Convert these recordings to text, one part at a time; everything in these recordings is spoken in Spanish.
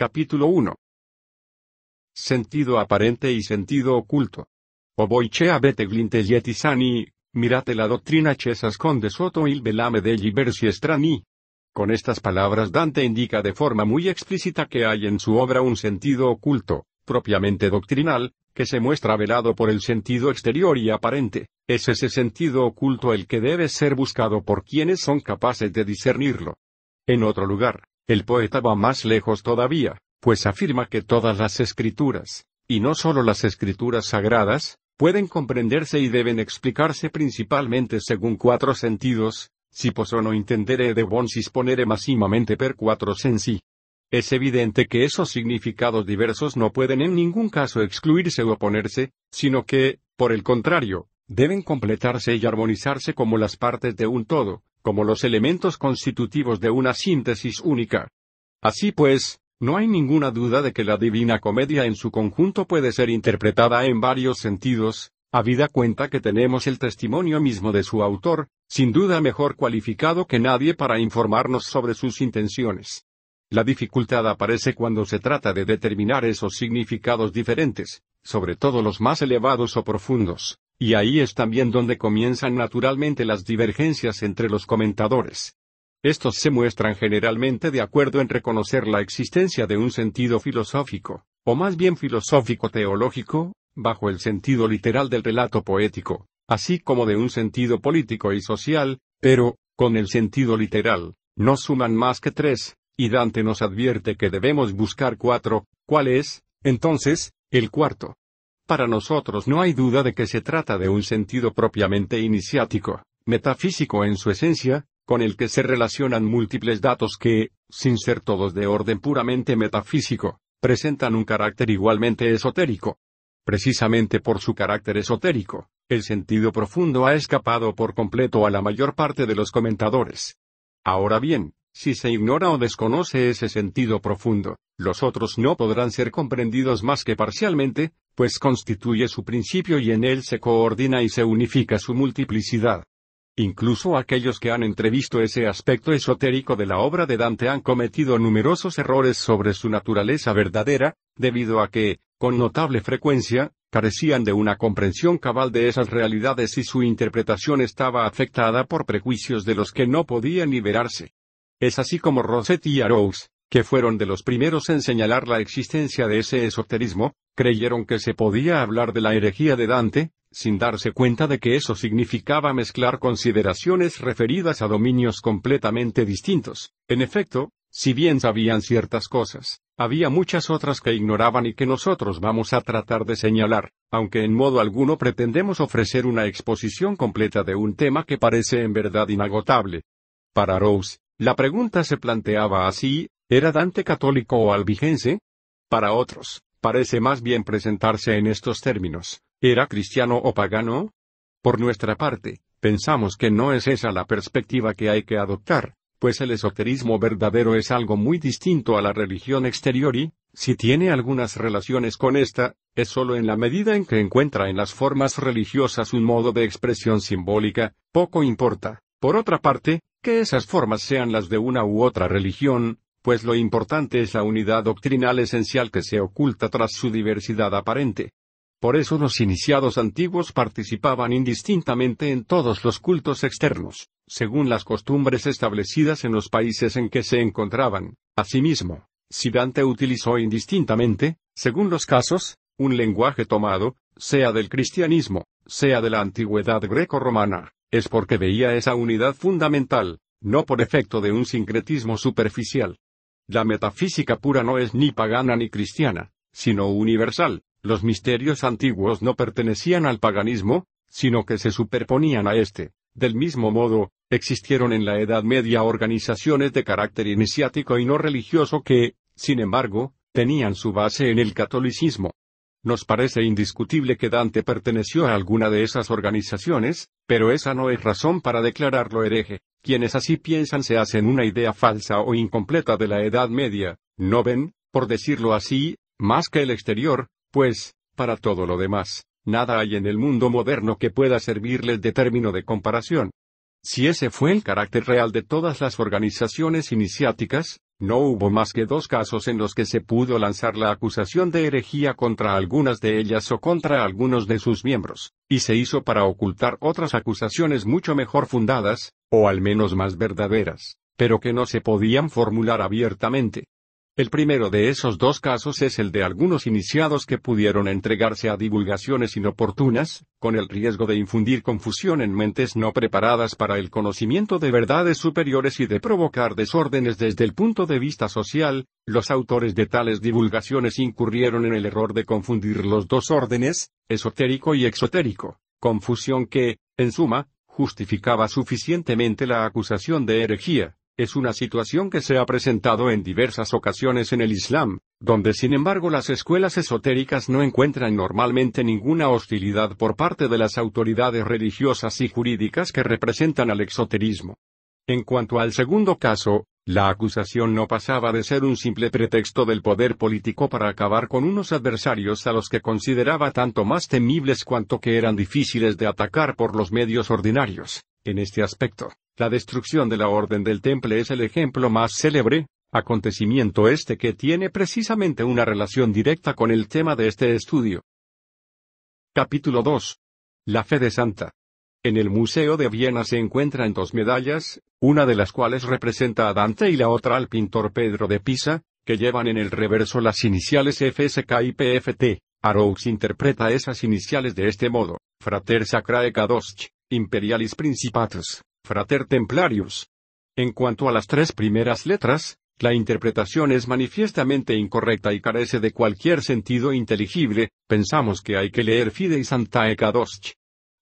Capítulo 1. Sentido aparente y sentido oculto. Oboichea beteglinte yetisani, mirate la doctrina chesas con de soto il belame degli versi estrani. Con estas palabras Dante indica de forma muy explícita que hay en su obra un sentido oculto, propiamente doctrinal, que se muestra velado por el sentido exterior y aparente, es ese sentido oculto el que debe ser buscado por quienes son capaces de discernirlo. En otro lugar, el poeta va más lejos todavía, pues afirma que todas las escrituras, y no solo las escrituras sagradas, pueden comprenderse y deben explicarse principalmente según cuatro sentidos, si posono intendere de Bonsis ponere massimamente per cuatro sensi. Es evidente que esos significados diversos no pueden en ningún caso excluirse u oponerse, sino que, por el contrario, deben completarse y armonizarse como las partes de un todo, como los elementos constitutivos de una síntesis única. Así pues, no hay ninguna duda de que la Divina Comedia en su conjunto puede ser interpretada en varios sentidos, habida cuenta que tenemos el testimonio mismo de su autor, sin duda mejor cualificado que nadie para informarnos sobre sus intenciones. La dificultad aparece cuando se trata de determinar esos significados diferentes, sobre todo los más elevados o profundos, y ahí es también donde comienzan naturalmente las divergencias entre los comentadores. Estos se muestran generalmente de acuerdo en reconocer la existencia de un sentido filosófico, o más bien filosófico-teológico, bajo el sentido literal del relato poético, así como de un sentido político y social, pero, con el sentido literal, no suman más que tres, y Dante nos advierte que debemos buscar cuatro, ¿cuál es, entonces, el cuarto? Para nosotros no hay duda de que se trata de un sentido propiamente iniciático, metafísico en su esencia, con el que se relacionan múltiples datos que, sin ser todos de orden puramente metafísico, presentan un carácter igualmente esotérico. Precisamente por su carácter esotérico, el sentido profundo ha escapado por completo a la mayor parte de los comentadores. Ahora bien, si se ignora o desconoce ese sentido profundo, los otros no podrán ser comprendidos más que parcialmente, pues constituye su principio y en él se coordina y se unifica su multiplicidad. Incluso aquellos que han entrevisto ese aspecto esotérico de la obra de Dante han cometido numerosos errores sobre su naturaleza verdadera, debido a que, con notable frecuencia, carecían de una comprensión cabal de esas realidades y su interpretación estaba afectada por prejuicios de los que no podían liberarse. Es así como Rossetti y Arrows que fueron de los primeros en señalar la existencia de ese esoterismo, creyeron que se podía hablar de la herejía de Dante, sin darse cuenta de que eso significaba mezclar consideraciones referidas a dominios completamente distintos. En efecto, si bien sabían ciertas cosas, había muchas otras que ignoraban y que nosotros vamos a tratar de señalar, aunque en modo alguno pretendemos ofrecer una exposición completa de un tema que parece en verdad inagotable. Para Rose, la pregunta se planteaba así, ¿Era Dante católico o albigense? Para otros, parece más bien presentarse en estos términos. ¿Era cristiano o pagano? Por nuestra parte, pensamos que no es esa la perspectiva que hay que adoptar, pues el esoterismo verdadero es algo muy distinto a la religión exterior y, si tiene algunas relaciones con esta, es sólo en la medida en que encuentra en las formas religiosas un modo de expresión simbólica, poco importa, por otra parte, que esas formas sean las de una u otra religión, pues lo importante es la unidad doctrinal esencial que se oculta tras su diversidad aparente. Por eso los iniciados antiguos participaban indistintamente en todos los cultos externos, según las costumbres establecidas en los países en que se encontraban. Asimismo, si Dante utilizó indistintamente, según los casos, un lenguaje tomado, sea del cristianismo, sea de la antigüedad greco-romana, es porque veía esa unidad fundamental, no por efecto de un sincretismo superficial. La metafísica pura no es ni pagana ni cristiana, sino universal. Los misterios antiguos no pertenecían al paganismo, sino que se superponían a este. Del mismo modo, existieron en la Edad Media organizaciones de carácter iniciático y no religioso que, sin embargo, tenían su base en el catolicismo. Nos parece indiscutible que Dante perteneció a alguna de esas organizaciones, pero esa no es razón para declararlo hereje. Quienes así piensan se hacen una idea falsa o incompleta de la Edad Media, no ven, por decirlo así, más que el exterior, pues, para todo lo demás, nada hay en el mundo moderno que pueda servirles de término de comparación. Si ese fue el carácter real de todas las organizaciones iniciáticas, no hubo más que dos casos en los que se pudo lanzar la acusación de herejía contra algunas de ellas o contra algunos de sus miembros, y se hizo para ocultar otras acusaciones mucho mejor fundadas, o al menos más verdaderas, pero que no se podían formular abiertamente. El primero de esos dos casos es el de algunos iniciados que pudieron entregarse a divulgaciones inoportunas, con el riesgo de infundir confusión en mentes no preparadas para el conocimiento de verdades superiores y de provocar desórdenes desde el punto de vista social, los autores de tales divulgaciones incurrieron en el error de confundir los dos órdenes, esotérico y exotérico, confusión que, en suma, justificaba suficientemente la acusación de herejía es una situación que se ha presentado en diversas ocasiones en el Islam, donde sin embargo las escuelas esotéricas no encuentran normalmente ninguna hostilidad por parte de las autoridades religiosas y jurídicas que representan al exoterismo. En cuanto al segundo caso, la acusación no pasaba de ser un simple pretexto del poder político para acabar con unos adversarios a los que consideraba tanto más temibles cuanto que eran difíciles de atacar por los medios ordinarios, en este aspecto la destrucción de la Orden del Temple es el ejemplo más célebre, acontecimiento este que tiene precisamente una relación directa con el tema de este estudio. Capítulo 2. La fe de Santa. En el Museo de Viena se encuentran dos medallas, una de las cuales representa a Dante y la otra al pintor Pedro de Pisa, que llevan en el reverso las iniciales FSK y PFT. Aroux interpreta esas iniciales de este modo, Frater Sacrae Imperialis Principatus. Frater Templarius. En cuanto a las tres primeras letras, la interpretación es manifiestamente incorrecta y carece de cualquier sentido inteligible, pensamos que hay que leer Fidei Santae Cadosch.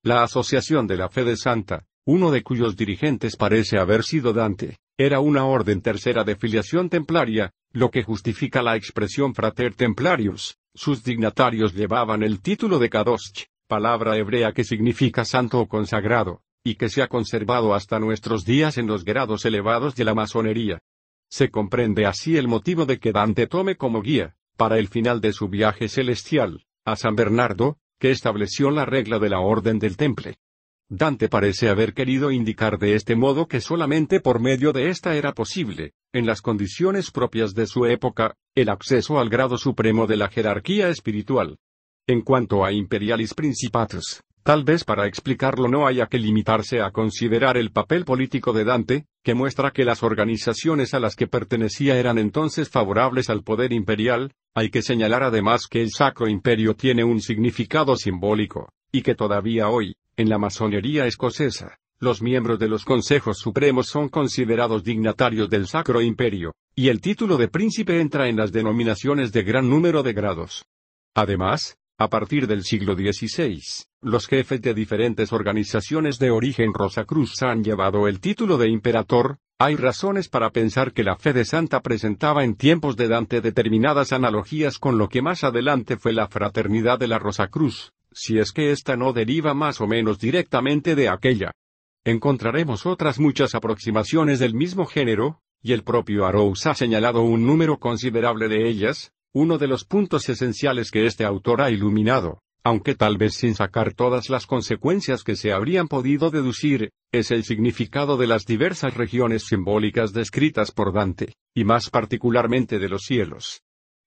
La Asociación de la Fe de Santa, uno de cuyos dirigentes parece haber sido Dante, era una orden tercera de filiación templaria, lo que justifica la expresión frater templarius. Sus dignatarios llevaban el título de Kadosch, palabra hebrea que significa santo o consagrado y que se ha conservado hasta nuestros días en los grados elevados de la masonería. Se comprende así el motivo de que Dante tome como guía, para el final de su viaje celestial, a San Bernardo, que estableció la regla de la Orden del Temple. Dante parece haber querido indicar de este modo que solamente por medio de esta era posible, en las condiciones propias de su época, el acceso al grado supremo de la jerarquía espiritual. En cuanto a imperialis principatus, Tal vez para explicarlo no haya que limitarse a considerar el papel político de Dante, que muestra que las organizaciones a las que pertenecía eran entonces favorables al poder imperial, hay que señalar además que el Sacro Imperio tiene un significado simbólico, y que todavía hoy, en la masonería escocesa, los miembros de los consejos supremos son considerados dignatarios del Sacro Imperio, y el título de príncipe entra en las denominaciones de gran número de grados. Además, a partir del siglo XVI, los jefes de diferentes organizaciones de origen Rosacruz han llevado el título de imperator, hay razones para pensar que la fe de Santa presentaba en tiempos de Dante determinadas analogías con lo que más adelante fue la fraternidad de la Rosacruz, si es que ésta no deriva más o menos directamente de aquella. Encontraremos otras muchas aproximaciones del mismo género, y el propio Arous ha señalado un número considerable de ellas, uno de los puntos esenciales que este autor ha iluminado, aunque tal vez sin sacar todas las consecuencias que se habrían podido deducir, es el significado de las diversas regiones simbólicas descritas por Dante, y más particularmente de los cielos.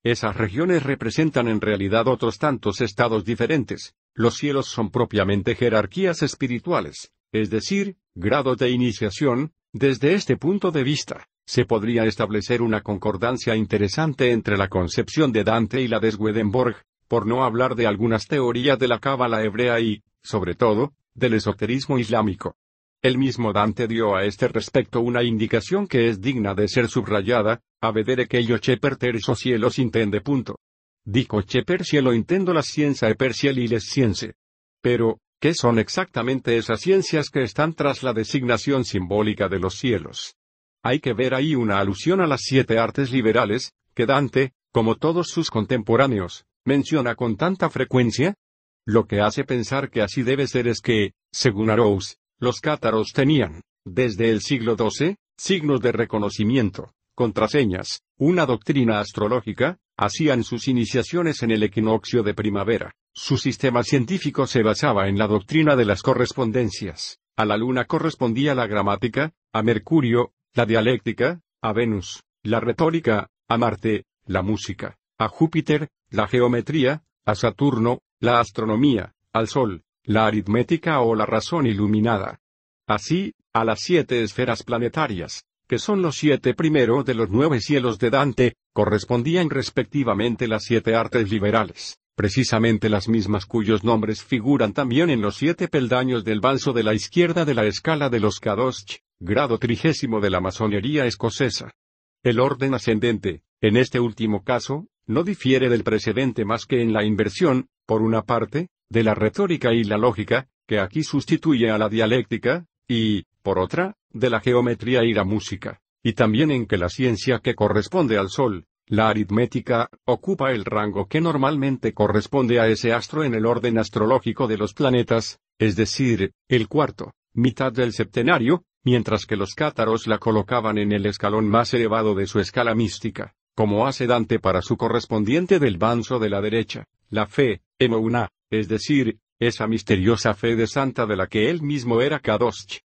Esas regiones representan en realidad otros tantos estados diferentes, los cielos son propiamente jerarquías espirituales, es decir, grados de iniciación, desde este punto de vista, se podría establecer una concordancia interesante entre la concepción de Dante y la de Swedenborg, por no hablar de algunas teorías de la cábala hebrea y, sobre todo, del esoterismo islámico. El mismo Dante dio a este respecto una indicación que es digna de ser subrayada, a vedere aquello Cheper per terzo cielos intende punto. Dico Cheper per cielo intendo la ciencia e per ciel y les ciense. Pero, ¿qué son exactamente esas ciencias que están tras la designación simbólica de los cielos? Hay que ver ahí una alusión a las siete artes liberales, que Dante, como todos sus contemporáneos, menciona con tanta frecuencia? Lo que hace pensar que así debe ser es que, según Arous, los cátaros tenían, desde el siglo XII, signos de reconocimiento, contraseñas, una doctrina astrológica, hacían sus iniciaciones en el equinoccio de primavera. Su sistema científico se basaba en la doctrina de las correspondencias. A la luna correspondía la gramática, a Mercurio, la dialéctica, a Venus, la retórica, a Marte, la música, a Júpiter, la geometría, a Saturno, la astronomía, al Sol, la aritmética o la razón iluminada. Así, a las siete esferas planetarias, que son los siete primeros de los nueve cielos de Dante, correspondían respectivamente las siete artes liberales, precisamente las mismas cuyos nombres figuran también en los siete peldaños del balso de la izquierda de la escala de los Kadosh, grado trigésimo de la masonería escocesa. El orden ascendente, en este último caso, no difiere del precedente más que en la inversión, por una parte, de la retórica y la lógica, que aquí sustituye a la dialéctica, y, por otra, de la geometría y la música, y también en que la ciencia que corresponde al Sol, la aritmética, ocupa el rango que normalmente corresponde a ese astro en el orden astrológico de los planetas, es decir, el cuarto, mitad del septenario, mientras que los cátaros la colocaban en el escalón más elevado de su escala mística, como hace Dante para su correspondiente del banzo de la derecha, la fe, emouna, es decir, esa misteriosa fe de santa de la que él mismo era Kadosh.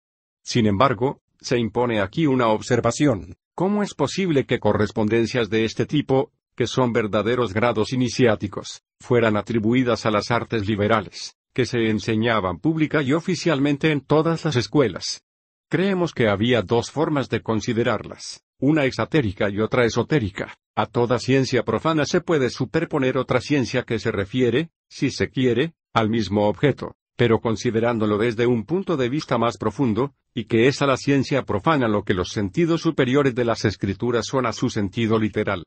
Sin embargo, se impone aquí una observación. ¿Cómo es posible que correspondencias de este tipo, que son verdaderos grados iniciáticos, fueran atribuidas a las artes liberales, que se enseñaban pública y oficialmente en todas las escuelas, Creemos que había dos formas de considerarlas, una exatérica y otra esotérica. A toda ciencia profana se puede superponer otra ciencia que se refiere, si se quiere, al mismo objeto, pero considerándolo desde un punto de vista más profundo, y que es a la ciencia profana lo que los sentidos superiores de las escrituras son a su sentido literal.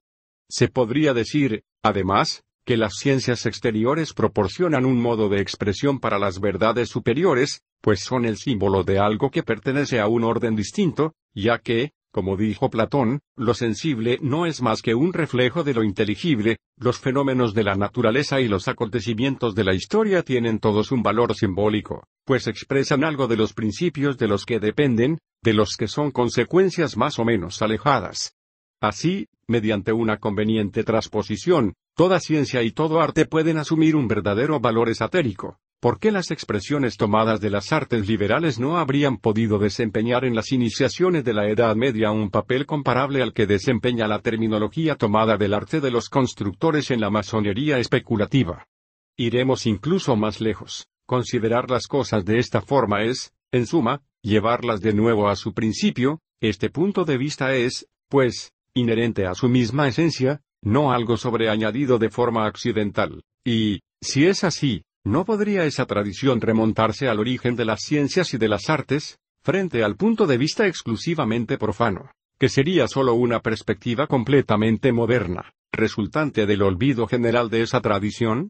Se podría decir, además, que las ciencias exteriores proporcionan un modo de expresión para las verdades superiores, pues son el símbolo de algo que pertenece a un orden distinto, ya que, como dijo Platón, lo sensible no es más que un reflejo de lo inteligible, los fenómenos de la naturaleza y los acontecimientos de la historia tienen todos un valor simbólico, pues expresan algo de los principios de los que dependen, de los que son consecuencias más o menos alejadas. Así, mediante una conveniente transposición, Toda ciencia y todo arte pueden asumir un verdadero valor esotérico. ¿Por qué las expresiones tomadas de las artes liberales no habrían podido desempeñar en las iniciaciones de la Edad Media un papel comparable al que desempeña la terminología tomada del arte de los constructores en la masonería especulativa? Iremos incluso más lejos. Considerar las cosas de esta forma es, en suma, llevarlas de nuevo a su principio, este punto de vista es, pues, inherente a su misma esencia, no algo sobreañadido de forma accidental. Y, si es así, ¿no podría esa tradición remontarse al origen de las ciencias y de las artes, frente al punto de vista exclusivamente profano, que sería sólo una perspectiva completamente moderna, resultante del olvido general de esa tradición?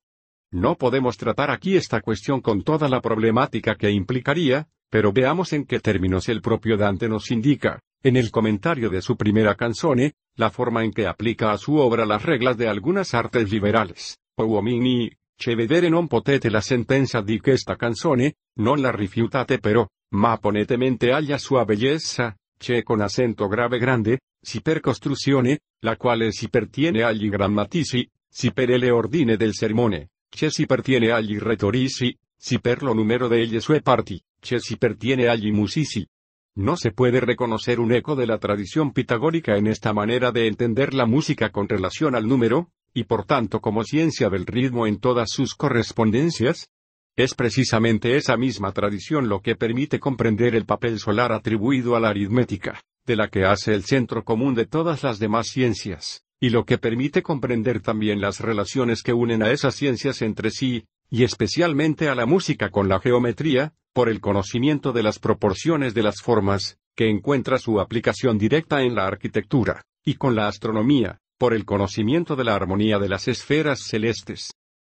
No podemos tratar aquí esta cuestión con toda la problemática que implicaría, pero veamos en qué términos el propio Dante nos indica, en el comentario de su primera canzone, la forma en que aplica a su obra las reglas de algunas artes liberales, uomini, vedere non potete la sentenza di esta canzone, non la rifiutate pero, ma ponete mente alla sua bellezza, che con acento grave grande, si per costruzione, la quale si pertiene agli grammatici, si per le ordine del sermone, che si pertiene agli retorici, si per lo numero delle sue parti, che si pertiene agli musici, no se puede reconocer un eco de la tradición pitagórica en esta manera de entender la música con relación al número, y por tanto como ciencia del ritmo en todas sus correspondencias? Es precisamente esa misma tradición lo que permite comprender el papel solar atribuido a la aritmética, de la que hace el centro común de todas las demás ciencias, y lo que permite comprender también las relaciones que unen a esas ciencias entre sí, y especialmente a la música con la geometría, por el conocimiento de las proporciones de las formas, que encuentra su aplicación directa en la arquitectura, y con la astronomía, por el conocimiento de la armonía de las esferas celestes,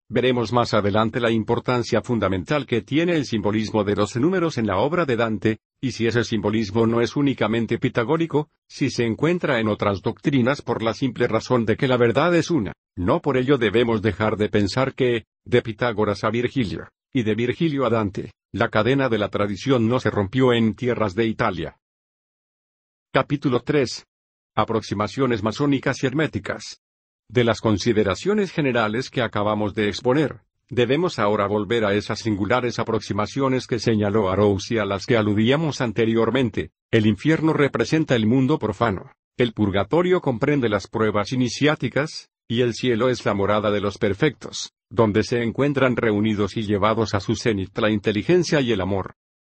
Veremos más adelante la importancia fundamental que tiene el simbolismo de los números en la obra de Dante, y si ese simbolismo no es únicamente pitagórico, si se encuentra en otras doctrinas por la simple razón de que la verdad es una, no por ello debemos dejar de pensar que, de Pitágoras a Virgilio, y de Virgilio a Dante, la cadena de la tradición no se rompió en tierras de Italia. Capítulo 3. Aproximaciones masónicas y herméticas. De las consideraciones generales que acabamos de exponer, debemos ahora volver a esas singulares aproximaciones que señaló y a las que aludíamos anteriormente. El infierno representa el mundo profano, el purgatorio comprende las pruebas iniciáticas, y el cielo es la morada de los perfectos, donde se encuentran reunidos y llevados a su cenit la inteligencia y el amor.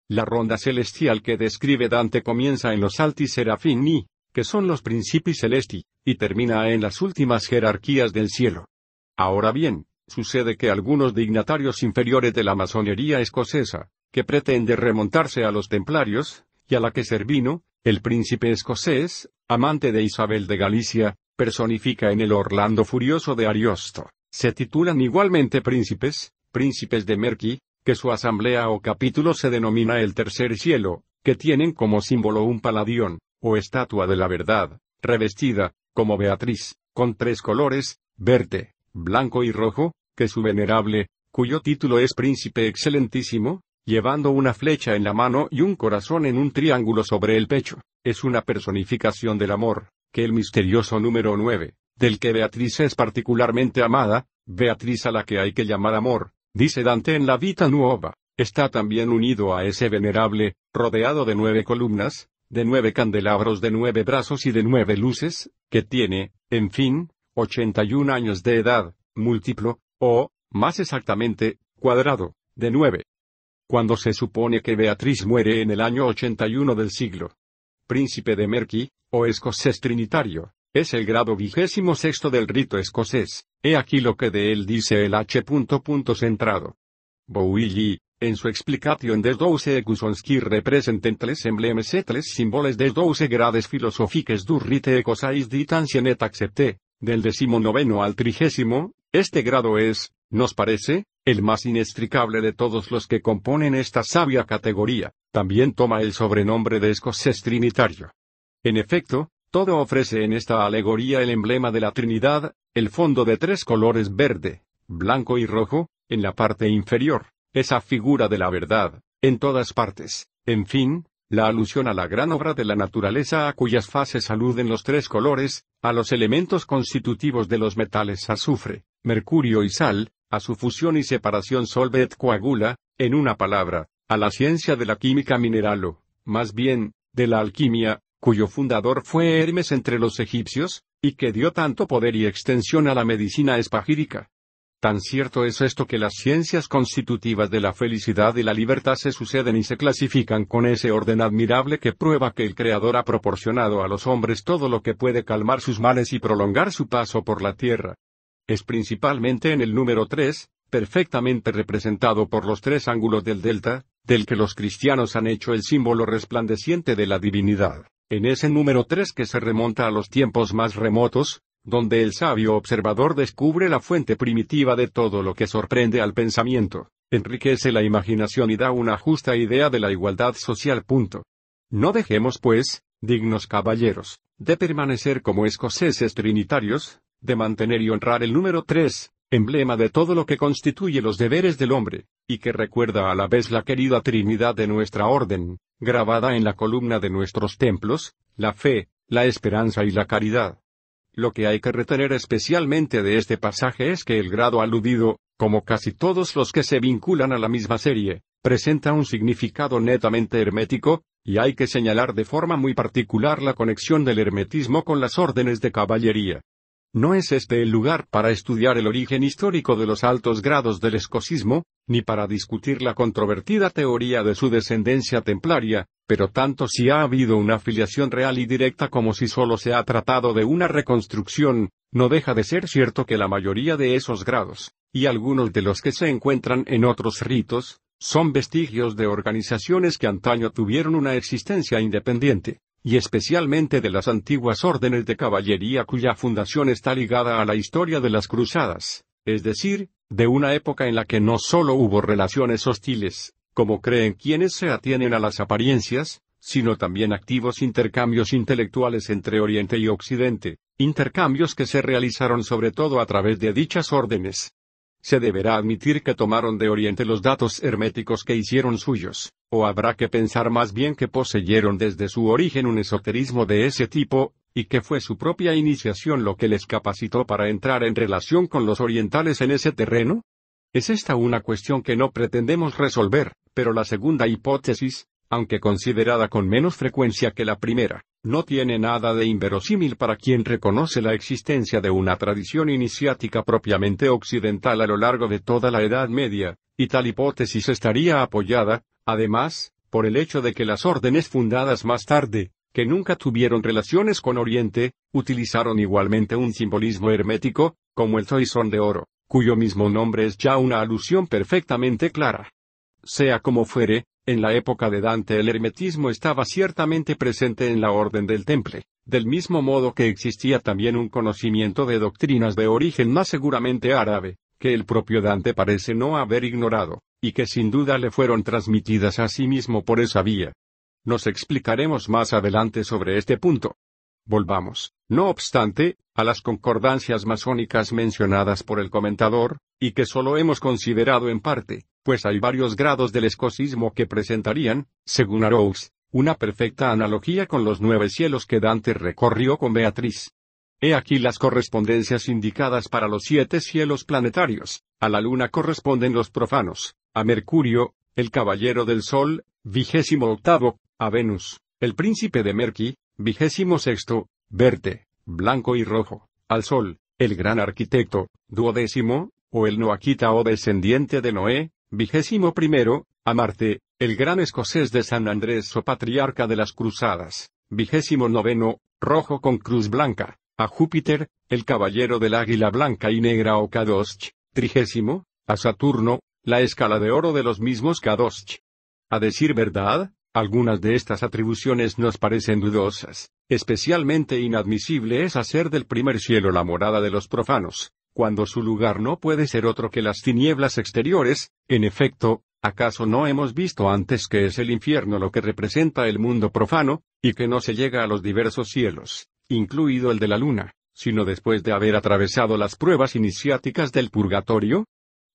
La ronda celestial que describe Dante comienza en los alti serafini, que son los principis celesti, y termina en las últimas jerarquías del cielo. Ahora bien, sucede que algunos dignatarios inferiores de la masonería escocesa, que pretende remontarse a los templarios, y a la que Servino, el príncipe escocés, amante de Isabel de Galicia, personifica en el Orlando furioso de Ariosto, se titulan igualmente príncipes, príncipes de Merqui, que su asamblea o capítulo se denomina el tercer cielo, que tienen como símbolo un paladión, o estatua de la verdad, revestida, como Beatriz, con tres colores, verde, blanco y rojo, que su venerable, cuyo título es Príncipe Excelentísimo, llevando una flecha en la mano y un corazón en un triángulo sobre el pecho, es una personificación del amor, que el misterioso número nueve, del que Beatriz es particularmente amada, Beatriz a la que hay que llamar amor, dice Dante en la Vita Nuova, está también unido a ese venerable, rodeado de nueve columnas, de nueve candelabros de nueve brazos y de nueve luces, que tiene, en fin, y 81 años de edad, múltiplo, o, más exactamente, cuadrado, de nueve. Cuando se supone que Beatriz muere en el año 81 del siglo. Príncipe de Merky, o escocés trinitario, es el grado vigésimo sexto del rito escocés, he aquí lo que de él dice el H. centrado. En su explicación del 12 Gusonski representen tres emblemes et tres símbolos de 12 grades filosóficos du rite ecosais dit ancien et accepté, del decimonoveno al trigésimo, este grado es, nos parece, el más inextricable de todos los que componen esta sabia categoría, también toma el sobrenombre de escocés trinitario. En efecto, todo ofrece en esta alegoría el emblema de la Trinidad, el fondo de tres colores verde, blanco y rojo, en la parte inferior, esa figura de la verdad, en todas partes, en fin, la alusión a la gran obra de la naturaleza a cuyas fases aluden los tres colores, a los elementos constitutivos de los metales azufre, mercurio y sal, a su fusión y separación solvet coagula en una palabra, a la ciencia de la química mineral o, más bien, de la alquimia, cuyo fundador fue Hermes entre los egipcios, y que dio tanto poder y extensión a la medicina espagírica. Tan cierto es esto que las ciencias constitutivas de la felicidad y la libertad se suceden y se clasifican con ese orden admirable que prueba que el Creador ha proporcionado a los hombres todo lo que puede calmar sus males y prolongar su paso por la tierra. Es principalmente en el número 3, perfectamente representado por los tres ángulos del delta, del que los cristianos han hecho el símbolo resplandeciente de la divinidad. En ese número 3 que se remonta a los tiempos más remotos, donde el sabio observador descubre la fuente primitiva de todo lo que sorprende al pensamiento, enriquece la imaginación y da una justa idea de la igualdad social. Punto. No dejemos, pues, dignos caballeros, de permanecer como escoceses trinitarios, de mantener y honrar el número tres, emblema de todo lo que constituye los deberes del hombre, y que recuerda a la vez la querida Trinidad de nuestra orden, grabada en la columna de nuestros templos, la fe, la esperanza y la caridad. Lo que hay que retener especialmente de este pasaje es que el grado aludido, como casi todos los que se vinculan a la misma serie, presenta un significado netamente hermético, y hay que señalar de forma muy particular la conexión del hermetismo con las órdenes de caballería. No es este el lugar para estudiar el origen histórico de los altos grados del escocismo, ni para discutir la controvertida teoría de su descendencia templaria, pero tanto si ha habido una afiliación real y directa como si solo se ha tratado de una reconstrucción, no deja de ser cierto que la mayoría de esos grados, y algunos de los que se encuentran en otros ritos, son vestigios de organizaciones que antaño tuvieron una existencia independiente, y especialmente de las antiguas órdenes de caballería cuya fundación está ligada a la historia de las cruzadas, es decir, de una época en la que no solo hubo relaciones hostiles, como creen quienes se atienen a las apariencias, sino también activos intercambios intelectuales entre Oriente y Occidente, intercambios que se realizaron sobre todo a través de dichas órdenes. Se deberá admitir que tomaron de Oriente los datos herméticos que hicieron suyos, o habrá que pensar más bien que poseyeron desde su origen un esoterismo de ese tipo, y que fue su propia iniciación lo que les capacitó para entrar en relación con los orientales en ese terreno? Es esta una cuestión que no pretendemos resolver, pero la segunda hipótesis, aunque considerada con menos frecuencia que la primera, no tiene nada de inverosímil para quien reconoce la existencia de una tradición iniciática propiamente occidental a lo largo de toda la Edad Media, y tal hipótesis estaría apoyada, además, por el hecho de que las órdenes fundadas más tarde, que nunca tuvieron relaciones con Oriente, utilizaron igualmente un simbolismo hermético, como el toisón de oro cuyo mismo nombre es ya una alusión perfectamente clara. Sea como fuere, en la época de Dante el hermetismo estaba ciertamente presente en la orden del temple, del mismo modo que existía también un conocimiento de doctrinas de origen más seguramente árabe, que el propio Dante parece no haber ignorado, y que sin duda le fueron transmitidas a sí mismo por esa vía. Nos explicaremos más adelante sobre este punto. Volvamos, no obstante, a las concordancias masónicas mencionadas por el comentador, y que solo hemos considerado en parte, pues hay varios grados del escocismo que presentarían, según Arous, una perfecta analogía con los nueve cielos que Dante recorrió con Beatriz. He aquí las correspondencias indicadas para los siete cielos planetarios, a la luna corresponden los profanos, a Mercurio, el caballero del Sol, vigésimo octavo, a Venus, el príncipe de Merki. Vigésimo sexto, verde, blanco y rojo, al sol, el gran arquitecto, duodécimo, o el noaquita o descendiente de Noé, vigésimo primero, a Marte, el gran escocés de San Andrés o patriarca de las cruzadas, vigésimo noveno, rojo con cruz blanca, a Júpiter, el caballero del águila blanca y negra o Kadosch, trigésimo, a Saturno, la escala de oro de los mismos Kadosch. A decir verdad, algunas de estas atribuciones nos parecen dudosas, especialmente inadmisible es hacer del primer cielo la morada de los profanos, cuando su lugar no puede ser otro que las tinieblas exteriores, en efecto, ¿acaso no hemos visto antes que es el infierno lo que representa el mundo profano, y que no se llega a los diversos cielos, incluido el de la luna, sino después de haber atravesado las pruebas iniciáticas del purgatorio?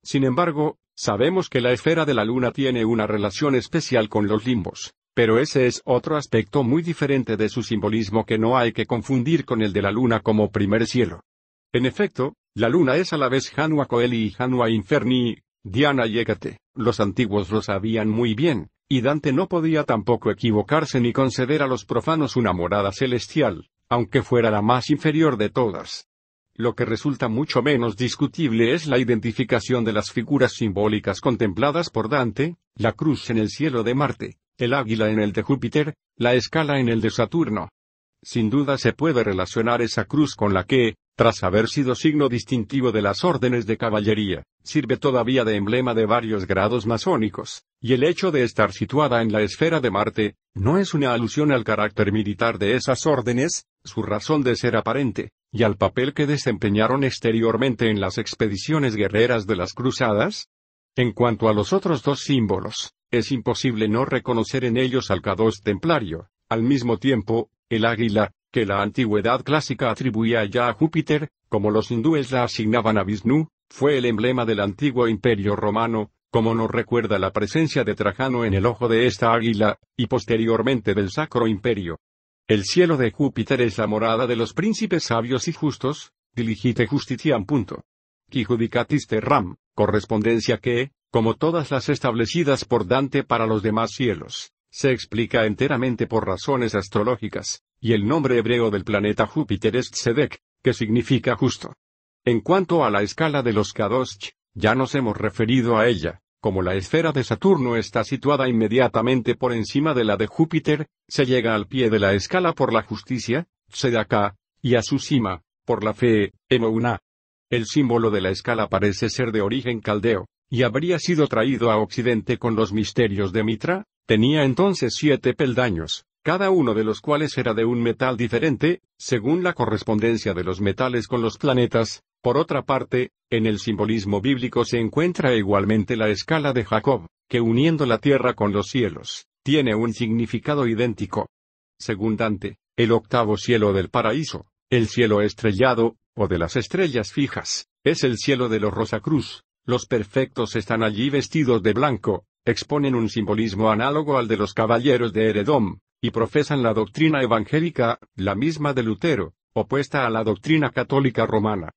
Sin embargo, Sabemos que la esfera de la Luna tiene una relación especial con los limbos, pero ese es otro aspecto muy diferente de su simbolismo que no hay que confundir con el de la Luna como primer cielo. En efecto, la Luna es a la vez Janua Coeli y Hanua Inferni, Diana y Hécate, los antiguos lo sabían muy bien, y Dante no podía tampoco equivocarse ni conceder a los profanos una morada celestial, aunque fuera la más inferior de todas. Lo que resulta mucho menos discutible es la identificación de las figuras simbólicas contempladas por Dante, la cruz en el cielo de Marte, el águila en el de Júpiter, la escala en el de Saturno. Sin duda se puede relacionar esa cruz con la que, tras haber sido signo distintivo de las órdenes de caballería, sirve todavía de emblema de varios grados masónicos, y el hecho de estar situada en la esfera de Marte, no es una alusión al carácter militar de esas órdenes, su razón de ser aparente, y al papel que desempeñaron exteriormente en las expediciones guerreras de las cruzadas? En cuanto a los otros dos símbolos, es imposible no reconocer en ellos al cadáver templario, al mismo tiempo, el águila, que la antigüedad clásica atribuía ya a Júpiter, como los hindúes la asignaban a Vishnu, fue el emblema del antiguo imperio romano, como nos recuerda la presencia de Trajano en el ojo de esta águila, y posteriormente del Sacro Imperio. El cielo de Júpiter es la morada de los príncipes sabios y justos, diligite justitiam. Qui Ram, Ram, correspondencia que, como todas las establecidas por Dante para los demás cielos, se explica enteramente por razones astrológicas, y el nombre hebreo del planeta Júpiter es Tzedek, que significa justo. En cuanto a la escala de los Kadosh, ya nos hemos referido a ella, como la esfera de Saturno está situada inmediatamente por encima de la de Júpiter, se llega al pie de la escala por la justicia, Tzedakah, y a su cima, por la fe, Emouna. El símbolo de la escala parece ser de origen caldeo, y habría sido traído a Occidente con los misterios de Mitra, tenía entonces siete peldaños, cada uno de los cuales era de un metal diferente, según la correspondencia de los metales con los planetas. Por otra parte, en el simbolismo bíblico se encuentra igualmente la escala de Jacob, que uniendo la tierra con los cielos, tiene un significado idéntico. Según Dante, el octavo cielo del paraíso, el cielo estrellado, o de las estrellas fijas, es el cielo de los Rosacruz. Los perfectos están allí vestidos de blanco, exponen un simbolismo análogo al de los caballeros de Heredom, y profesan la doctrina evangélica, la misma de Lutero, opuesta a la doctrina católica romana.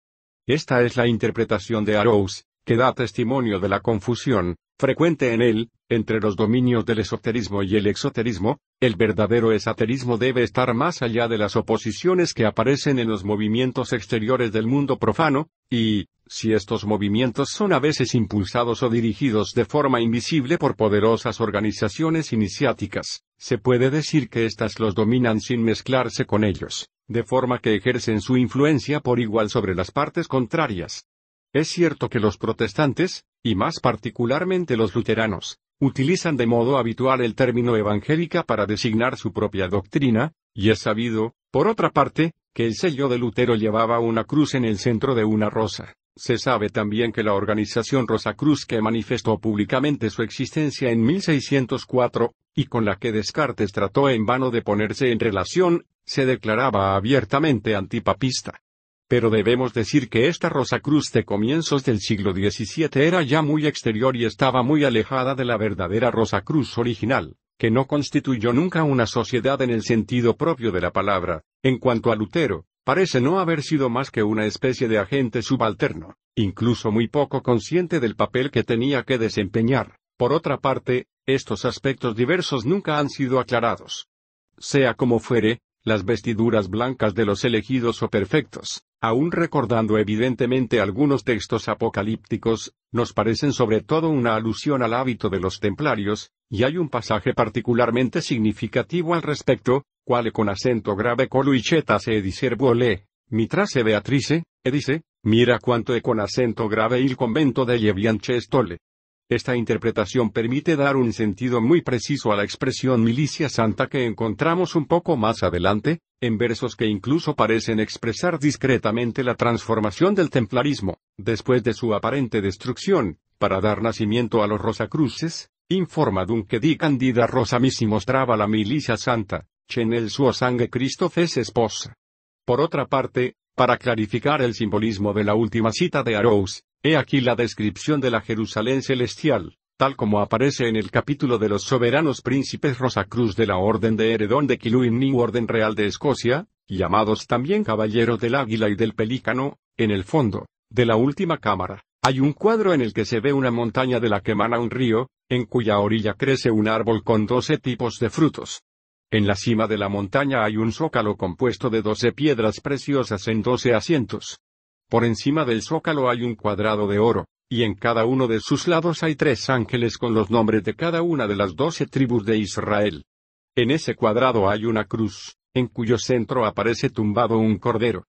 Esta es la interpretación de Arrows, que da testimonio de la confusión, frecuente en él, entre los dominios del esoterismo y el exoterismo, el verdadero esoterismo debe estar más allá de las oposiciones que aparecen en los movimientos exteriores del mundo profano, y, si estos movimientos son a veces impulsados o dirigidos de forma invisible por poderosas organizaciones iniciáticas, se puede decir que éstas los dominan sin mezclarse con ellos, de forma que ejercen su influencia por igual sobre las partes contrarias. Es cierto que los protestantes, y más particularmente los luteranos, utilizan de modo habitual el término evangélica para designar su propia doctrina, y es sabido, por otra parte, que el sello de Lutero llevaba una cruz en el centro de una rosa. Se sabe también que la organización Rosacruz que manifestó públicamente su existencia en 1604, y con la que Descartes trató en vano de ponerse en relación, se declaraba abiertamente antipapista. Pero debemos decir que esta Rosacruz de comienzos del siglo XVII era ya muy exterior y estaba muy alejada de la verdadera Rosacruz original, que no constituyó nunca una sociedad en el sentido propio de la palabra. En cuanto a Lutero, parece no haber sido más que una especie de agente subalterno, incluso muy poco consciente del papel que tenía que desempeñar. Por otra parte, estos aspectos diversos nunca han sido aclarados. Sea como fuere, las vestiduras blancas de los elegidos o perfectos, aún recordando evidentemente algunos textos apocalípticos, nos parecen sobre todo una alusión al hábito de los templarios, y hay un pasaje particularmente significativo al respecto, cuale con acento grave coluicheta e se mi mitrase Beatrice, e dice, mira cuánto e con acento grave il convento de Levianche stole. Esta interpretación permite dar un sentido muy preciso a la expresión milicia santa que encontramos un poco más adelante, en versos que incluso parecen expresar discretamente la transformación del templarismo, después de su aparente destrucción, para dar nacimiento a los Rosacruces, informa d'un di candida rosa mostraba la milicia santa, chenel el suo sangre Cristo es esposa. Por otra parte, para clarificar el simbolismo de la última cita de Arous, He aquí la descripción de la Jerusalén celestial, tal como aparece en el capítulo de los soberanos príncipes Rosacruz de la Orden de Heredón de Kiluin y Orden Real de Escocia, llamados también Caballeros del Águila y del Pelícano, en el fondo, de la última cámara. Hay un cuadro en el que se ve una montaña de la que emana un río, en cuya orilla crece un árbol con doce tipos de frutos. En la cima de la montaña hay un zócalo compuesto de doce piedras preciosas en doce asientos. Por encima del zócalo hay un cuadrado de oro, y en cada uno de sus lados hay tres ángeles con los nombres de cada una de las doce tribus de Israel. En ese cuadrado hay una cruz, en cuyo centro aparece tumbado un cordero.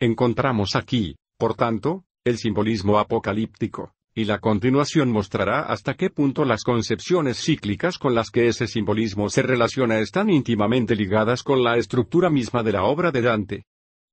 Encontramos aquí, por tanto, el simbolismo apocalíptico, y la continuación mostrará hasta qué punto las concepciones cíclicas con las que ese simbolismo se relaciona están íntimamente ligadas con la estructura misma de la obra de Dante.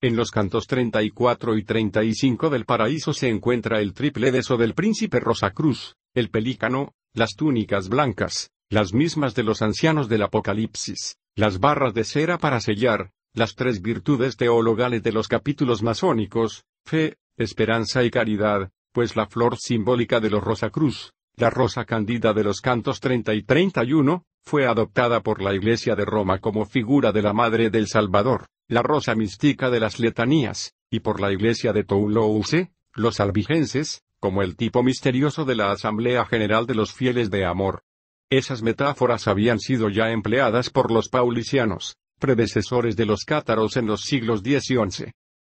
En los cantos 34 y 35 del paraíso se encuentra el triple beso del príncipe Rosa Cruz, el pelícano, las túnicas blancas, las mismas de los ancianos del Apocalipsis, las barras de cera para sellar, las tres virtudes teologales de los capítulos masónicos, fe, esperanza y caridad, pues la flor simbólica de los Rosa Cruz, la rosa candida de los cantos 30 y 31, fue adoptada por la Iglesia de Roma como figura de la Madre del Salvador la rosa mística de las letanías, y por la iglesia de Toulouse, los albigenses, como el tipo misterioso de la Asamblea General de los Fieles de Amor. Esas metáforas habían sido ya empleadas por los paulicianos, predecesores de los cátaros en los siglos X y XI.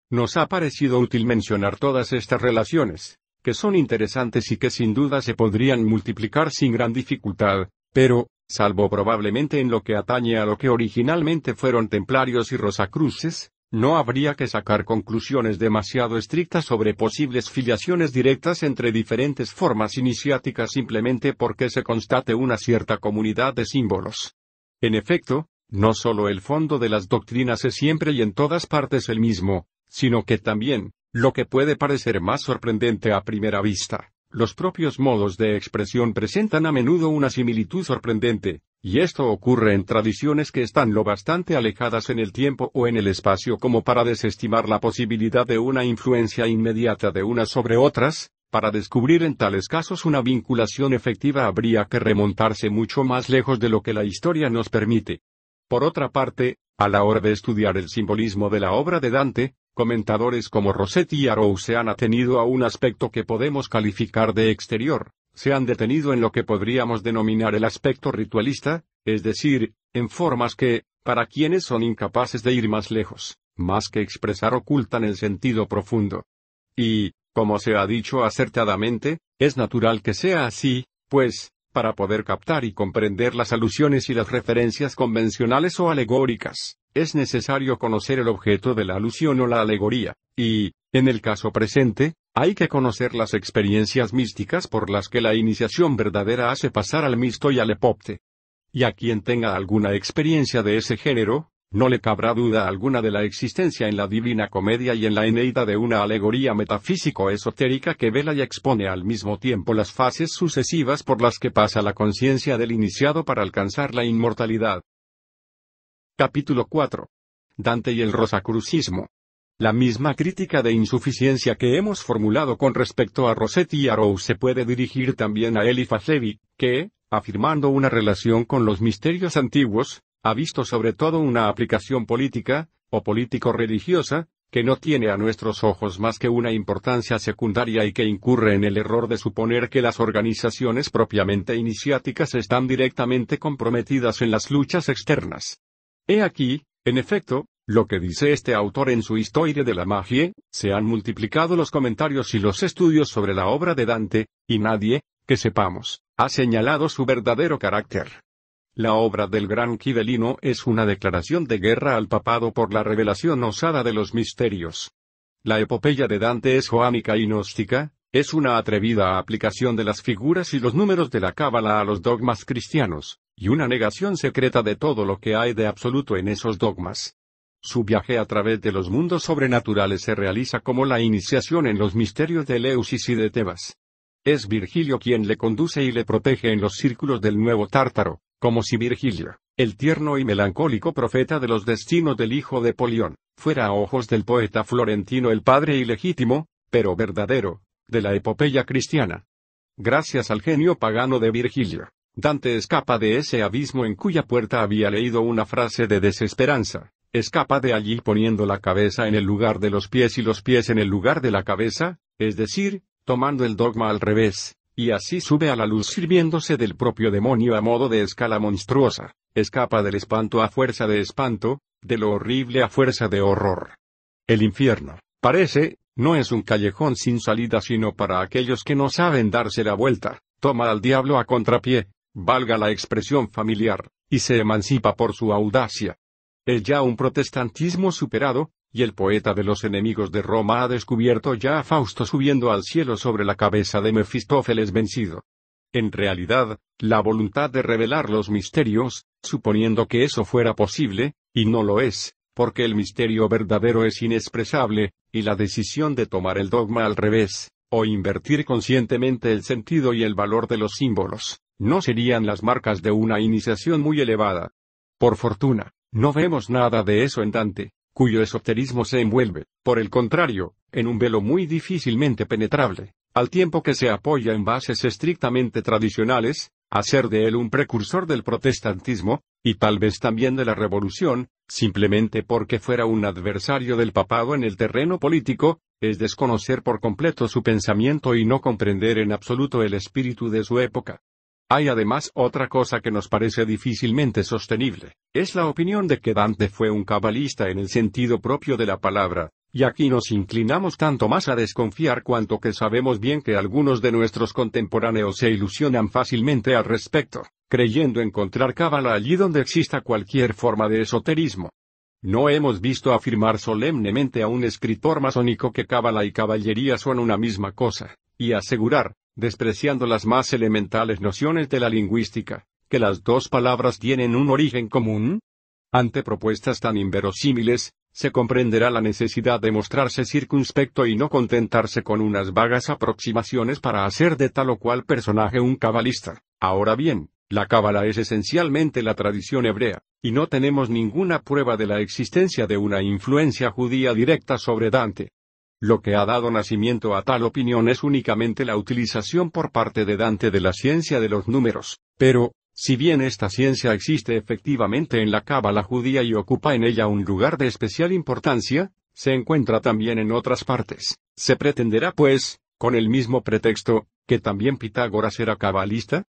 Nos ha parecido útil mencionar todas estas relaciones, que son interesantes y que sin duda se podrían multiplicar sin gran dificultad, pero, salvo probablemente en lo que atañe a lo que originalmente fueron templarios y rosacruces, no habría que sacar conclusiones demasiado estrictas sobre posibles filiaciones directas entre diferentes formas iniciáticas simplemente porque se constate una cierta comunidad de símbolos. En efecto, no solo el fondo de las doctrinas es siempre y en todas partes el mismo, sino que también, lo que puede parecer más sorprendente a primera vista, los propios modos de expresión presentan a menudo una similitud sorprendente, y esto ocurre en tradiciones que están lo bastante alejadas en el tiempo o en el espacio como para desestimar la posibilidad de una influencia inmediata de unas sobre otras, para descubrir en tales casos una vinculación efectiva habría que remontarse mucho más lejos de lo que la historia nos permite. Por otra parte, a la hora de estudiar el simbolismo de la obra de Dante, Comentadores como Rossetti y Arouse han atenido a un aspecto que podemos calificar de exterior, se han detenido en lo que podríamos denominar el aspecto ritualista, es decir, en formas que, para quienes son incapaces de ir más lejos, más que expresar ocultan el sentido profundo. Y, como se ha dicho acertadamente, es natural que sea así, pues, para poder captar y comprender las alusiones y las referencias convencionales o alegóricas, es necesario conocer el objeto de la alusión o la alegoría, y, en el caso presente, hay que conocer las experiencias místicas por las que la iniciación verdadera hace pasar al misto y al epopte. Y a quien tenga alguna experiencia de ese género, no le cabrá duda alguna de la existencia en la Divina Comedia y en la Eneida de una alegoría metafísico-esotérica que vela y expone al mismo tiempo las fases sucesivas por las que pasa la conciencia del iniciado para alcanzar la inmortalidad. Capítulo 4. Dante y el Rosacrucismo. La misma crítica de insuficiencia que hemos formulado con respecto a Rosetti y Arrow se puede dirigir también a Eliphas Levi, que, afirmando una relación con los misterios antiguos, ha visto sobre todo una aplicación política, o político-religiosa, que no tiene a nuestros ojos más que una importancia secundaria y que incurre en el error de suponer que las organizaciones propiamente iniciáticas están directamente comprometidas en las luchas externas. He aquí, en efecto, lo que dice este autor en su Historia de la Magie, se han multiplicado los comentarios y los estudios sobre la obra de Dante, y nadie, que sepamos, ha señalado su verdadero carácter. La obra del gran Quidelino es una declaración de guerra al papado por la revelación osada de los misterios. La epopeya de Dante es joánica y gnóstica, es una atrevida aplicación de las figuras y los números de la cábala a los dogmas cristianos, y una negación secreta de todo lo que hay de absoluto en esos dogmas. Su viaje a través de los mundos sobrenaturales se realiza como la iniciación en los misterios de Eleusis y de Tebas. Es Virgilio quien le conduce y le protege en los círculos del nuevo tártaro, como si Virgilio, el tierno y melancólico profeta de los destinos del hijo de Polión, fuera a ojos del poeta florentino el padre ilegítimo, pero verdadero, de la epopeya cristiana. Gracias al genio pagano de Virgilio, Dante escapa de ese abismo en cuya puerta había leído una frase de desesperanza. Escapa de allí poniendo la cabeza en el lugar de los pies y los pies en el lugar de la cabeza, es decir, tomando el dogma al revés, y así sube a la luz sirviéndose del propio demonio a modo de escala monstruosa, escapa del espanto a fuerza de espanto, de lo horrible a fuerza de horror. El infierno, parece, no es un callejón sin salida sino para aquellos que no saben darse la vuelta, toma al diablo a contrapié, valga la expresión familiar, y se emancipa por su audacia. Es ya un protestantismo superado, y el poeta de los enemigos de Roma ha descubierto ya a Fausto subiendo al cielo sobre la cabeza de Mefistófeles vencido. En realidad, la voluntad de revelar los misterios, suponiendo que eso fuera posible, y no lo es, porque el misterio verdadero es inexpresable, y la decisión de tomar el dogma al revés, o invertir conscientemente el sentido y el valor de los símbolos, no serían las marcas de una iniciación muy elevada. Por fortuna, no vemos nada de eso en Dante, cuyo esoterismo se envuelve, por el contrario, en un velo muy difícilmente penetrable, al tiempo que se apoya en bases estrictamente tradicionales, hacer de él un precursor del protestantismo, y tal vez también de la revolución, simplemente porque fuera un adversario del papado en el terreno político, es desconocer por completo su pensamiento y no comprender en absoluto el espíritu de su época. Hay además otra cosa que nos parece difícilmente sostenible, es la opinión de que Dante fue un cabalista en el sentido propio de la palabra, y aquí nos inclinamos tanto más a desconfiar cuanto que sabemos bien que algunos de nuestros contemporáneos se ilusionan fácilmente al respecto, creyendo encontrar cábala allí donde exista cualquier forma de esoterismo. No hemos visto afirmar solemnemente a un escritor masónico que cábala y caballería son una misma cosa, y asegurar, despreciando las más elementales nociones de la lingüística, que las dos palabras tienen un origen común? Ante propuestas tan inverosímiles, se comprenderá la necesidad de mostrarse circunspecto y no contentarse con unas vagas aproximaciones para hacer de tal o cual personaje un cabalista. Ahora bien, la cábala es esencialmente la tradición hebrea, y no tenemos ninguna prueba de la existencia de una influencia judía directa sobre Dante, lo que ha dado nacimiento a tal opinión es únicamente la utilización por parte de Dante de la ciencia de los números, pero, si bien esta ciencia existe efectivamente en la cábala judía y ocupa en ella un lugar de especial importancia, se encuentra también en otras partes. Se pretenderá pues, con el mismo pretexto, que también Pitágoras era cabalista?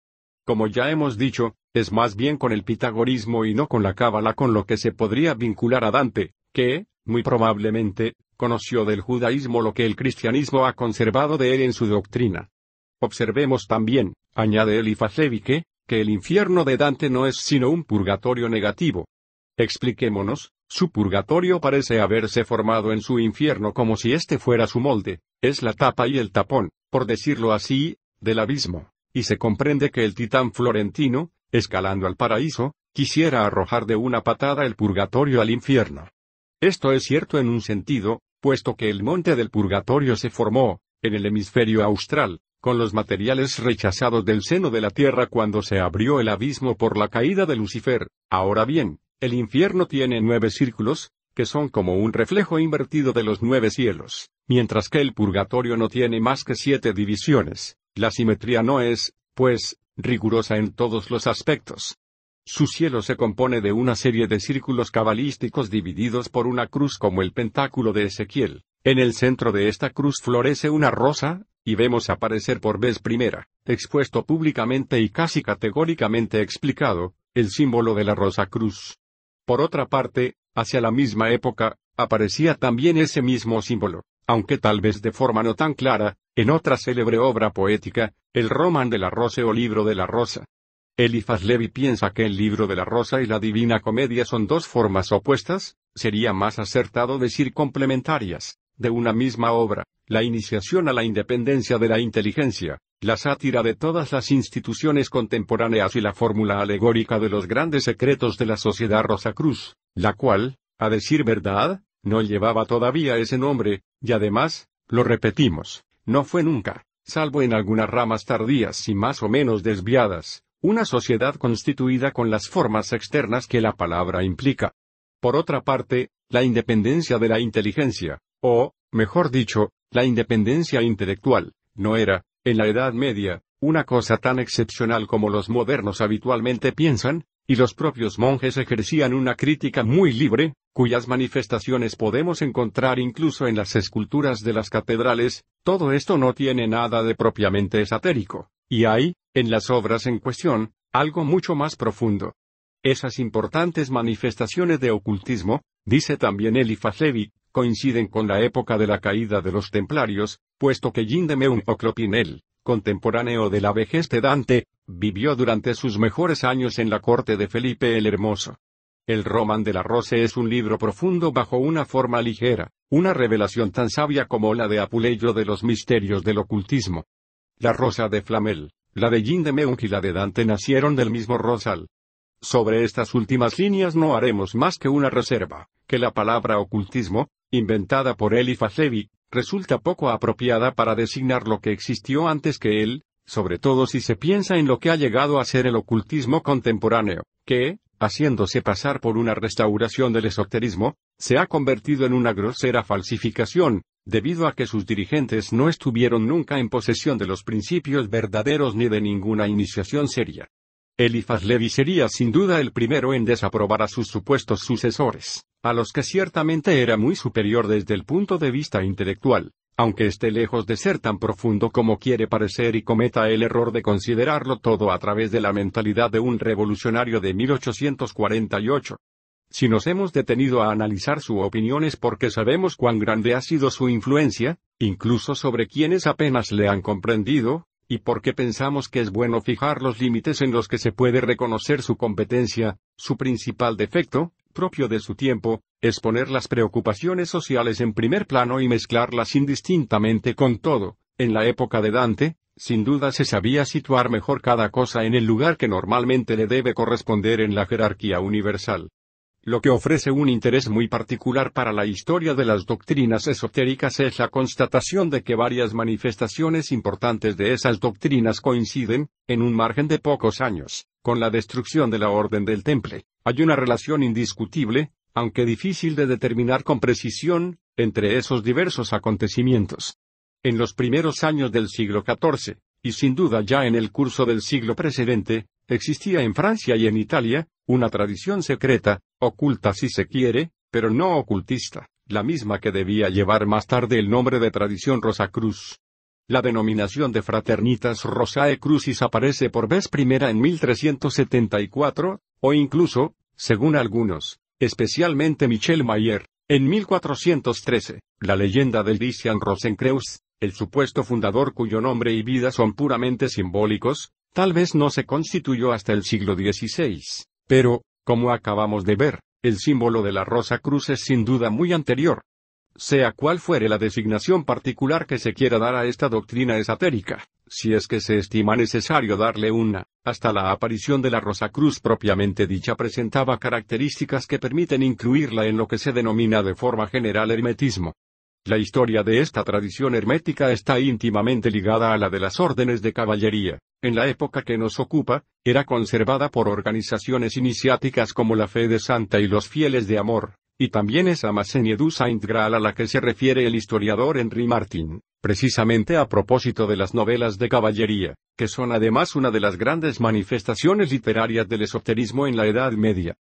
Como ya hemos dicho, es más bien con el pitagorismo y no con la cábala con lo que se podría vincular a Dante, que, muy probablemente, conoció del judaísmo lo que el cristianismo ha conservado de él en su doctrina. Observemos también, añade Elifaz que, el infierno de Dante no es sino un purgatorio negativo. Expliquémonos, su purgatorio parece haberse formado en su infierno como si este fuera su molde, es la tapa y el tapón, por decirlo así, del abismo, y se comprende que el titán florentino, escalando al paraíso, quisiera arrojar de una patada el purgatorio al infierno. Esto es cierto en un sentido, puesto que el monte del purgatorio se formó, en el hemisferio austral, con los materiales rechazados del seno de la tierra cuando se abrió el abismo por la caída de Lucifer. Ahora bien, el infierno tiene nueve círculos, que son como un reflejo invertido de los nueve cielos, mientras que el purgatorio no tiene más que siete divisiones. La simetría no es, pues, rigurosa en todos los aspectos. Su cielo se compone de una serie de círculos cabalísticos divididos por una cruz como el pentáculo de Ezequiel. En el centro de esta cruz florece una rosa, y vemos aparecer por vez primera, expuesto públicamente y casi categóricamente explicado, el símbolo de la rosa cruz. Por otra parte, hacia la misma época, aparecía también ese mismo símbolo, aunque tal vez de forma no tan clara, en otra célebre obra poética, el Roman de la Rose o Libro de la Rosa, Elifaz Levi piensa que el libro de la rosa y la divina comedia son dos formas opuestas, sería más acertado decir complementarias, de una misma obra, la iniciación a la independencia de la inteligencia, la sátira de todas las instituciones contemporáneas y la fórmula alegórica de los grandes secretos de la sociedad Rosacruz, la cual, a decir verdad, no llevaba todavía ese nombre, y además, lo repetimos, no fue nunca, salvo en algunas ramas tardías y más o menos desviadas, una sociedad constituida con las formas externas que la palabra implica. Por otra parte, la independencia de la inteligencia, o, mejor dicho, la independencia intelectual, no era, en la Edad Media, una cosa tan excepcional como los modernos habitualmente piensan, y los propios monjes ejercían una crítica muy libre, cuyas manifestaciones podemos encontrar incluso en las esculturas de las catedrales, todo esto no tiene nada de propiamente esotérico. Y hay, en las obras en cuestión, algo mucho más profundo. Esas importantes manifestaciones de ocultismo, dice también Eliphas Levi, coinciden con la época de la caída de los templarios, puesto que Gindemeun Oclopinel, contemporáneo de la vejez de Dante, vivió durante sus mejores años en la corte de Felipe el Hermoso. El Roman de la Rose es un libro profundo bajo una forma ligera, una revelación tan sabia como la de Apuleyo de los misterios del ocultismo. La rosa de Flamel, la de Jean de Meung y la de Dante nacieron del mismo rosal. Sobre estas últimas líneas no haremos más que una reserva, que la palabra ocultismo, inventada por Eliphas Levi, resulta poco apropiada para designar lo que existió antes que él, sobre todo si se piensa en lo que ha llegado a ser el ocultismo contemporáneo, que, haciéndose pasar por una restauración del esoterismo, se ha convertido en una grosera falsificación, debido a que sus dirigentes no estuvieron nunca en posesión de los principios verdaderos ni de ninguna iniciación seria. Elifaz Levi sería sin duda el primero en desaprobar a sus supuestos sucesores, a los que ciertamente era muy superior desde el punto de vista intelectual, aunque esté lejos de ser tan profundo como quiere parecer y cometa el error de considerarlo todo a través de la mentalidad de un revolucionario de 1848. Si nos hemos detenido a analizar su opinión es porque sabemos cuán grande ha sido su influencia, incluso sobre quienes apenas le han comprendido, y porque pensamos que es bueno fijar los límites en los que se puede reconocer su competencia, su principal defecto, propio de su tiempo, exponer las preocupaciones sociales en primer plano y mezclarlas indistintamente con todo. En la época de Dante, sin duda se sabía situar mejor cada cosa en el lugar que normalmente le debe corresponder en la jerarquía universal. Lo que ofrece un interés muy particular para la historia de las doctrinas esotéricas es la constatación de que varias manifestaciones importantes de esas doctrinas coinciden, en un margen de pocos años, con la destrucción de la Orden del Temple. Hay una relación indiscutible, aunque difícil de determinar con precisión, entre esos diversos acontecimientos. En los primeros años del siglo XIV, y sin duda ya en el curso del siglo precedente, existía en Francia y en Italia, una tradición secreta, oculta si se quiere, pero no ocultista, la misma que debía llevar más tarde el nombre de tradición Rosacruz. La denominación de fraternitas Rosae Crucis aparece por vez primera en 1374, o incluso, según algunos, especialmente Michel Mayer. En 1413, la leyenda del Dician Rosenkreuz, el supuesto fundador cuyo nombre y vida son puramente simbólicos, tal vez no se constituyó hasta el siglo XVI. Pero, como acabamos de ver, el símbolo de la Rosa Cruz es sin duda muy anterior, sea cual fuere la designación particular que se quiera dar a esta doctrina esotérica, si es que se estima necesario darle una, hasta la aparición de la Rosa Cruz propiamente dicha presentaba características que permiten incluirla en lo que se denomina de forma general hermetismo. La historia de esta tradición hermética está íntimamente ligada a la de las órdenes de caballería. En la época que nos ocupa, era conservada por organizaciones iniciáticas como la Fe de Santa y los Fieles de Amor, y también es a du Saint-Graal a la que se refiere el historiador Henry Martin, precisamente a propósito de las novelas de caballería, que son además una de las grandes manifestaciones literarias del esoterismo en la Edad Media.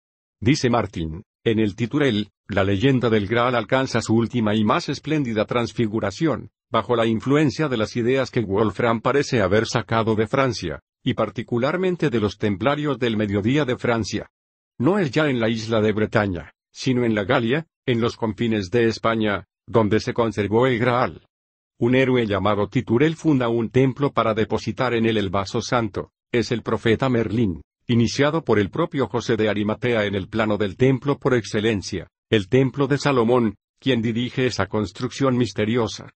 Dice Martin, en el Titurel, la leyenda del Graal alcanza su última y más espléndida transfiguración, bajo la influencia de las ideas que Wolfram parece haber sacado de Francia, y particularmente de los templarios del mediodía de Francia. No es ya en la isla de Bretaña, sino en la Galia, en los confines de España, donde se conservó el Graal. Un héroe llamado Titurel funda un templo para depositar en él el vaso santo, es el profeta Merlín, iniciado por el propio José de Arimatea en el plano del templo por excelencia, el templo de Salomón, quien dirige esa construcción misteriosa.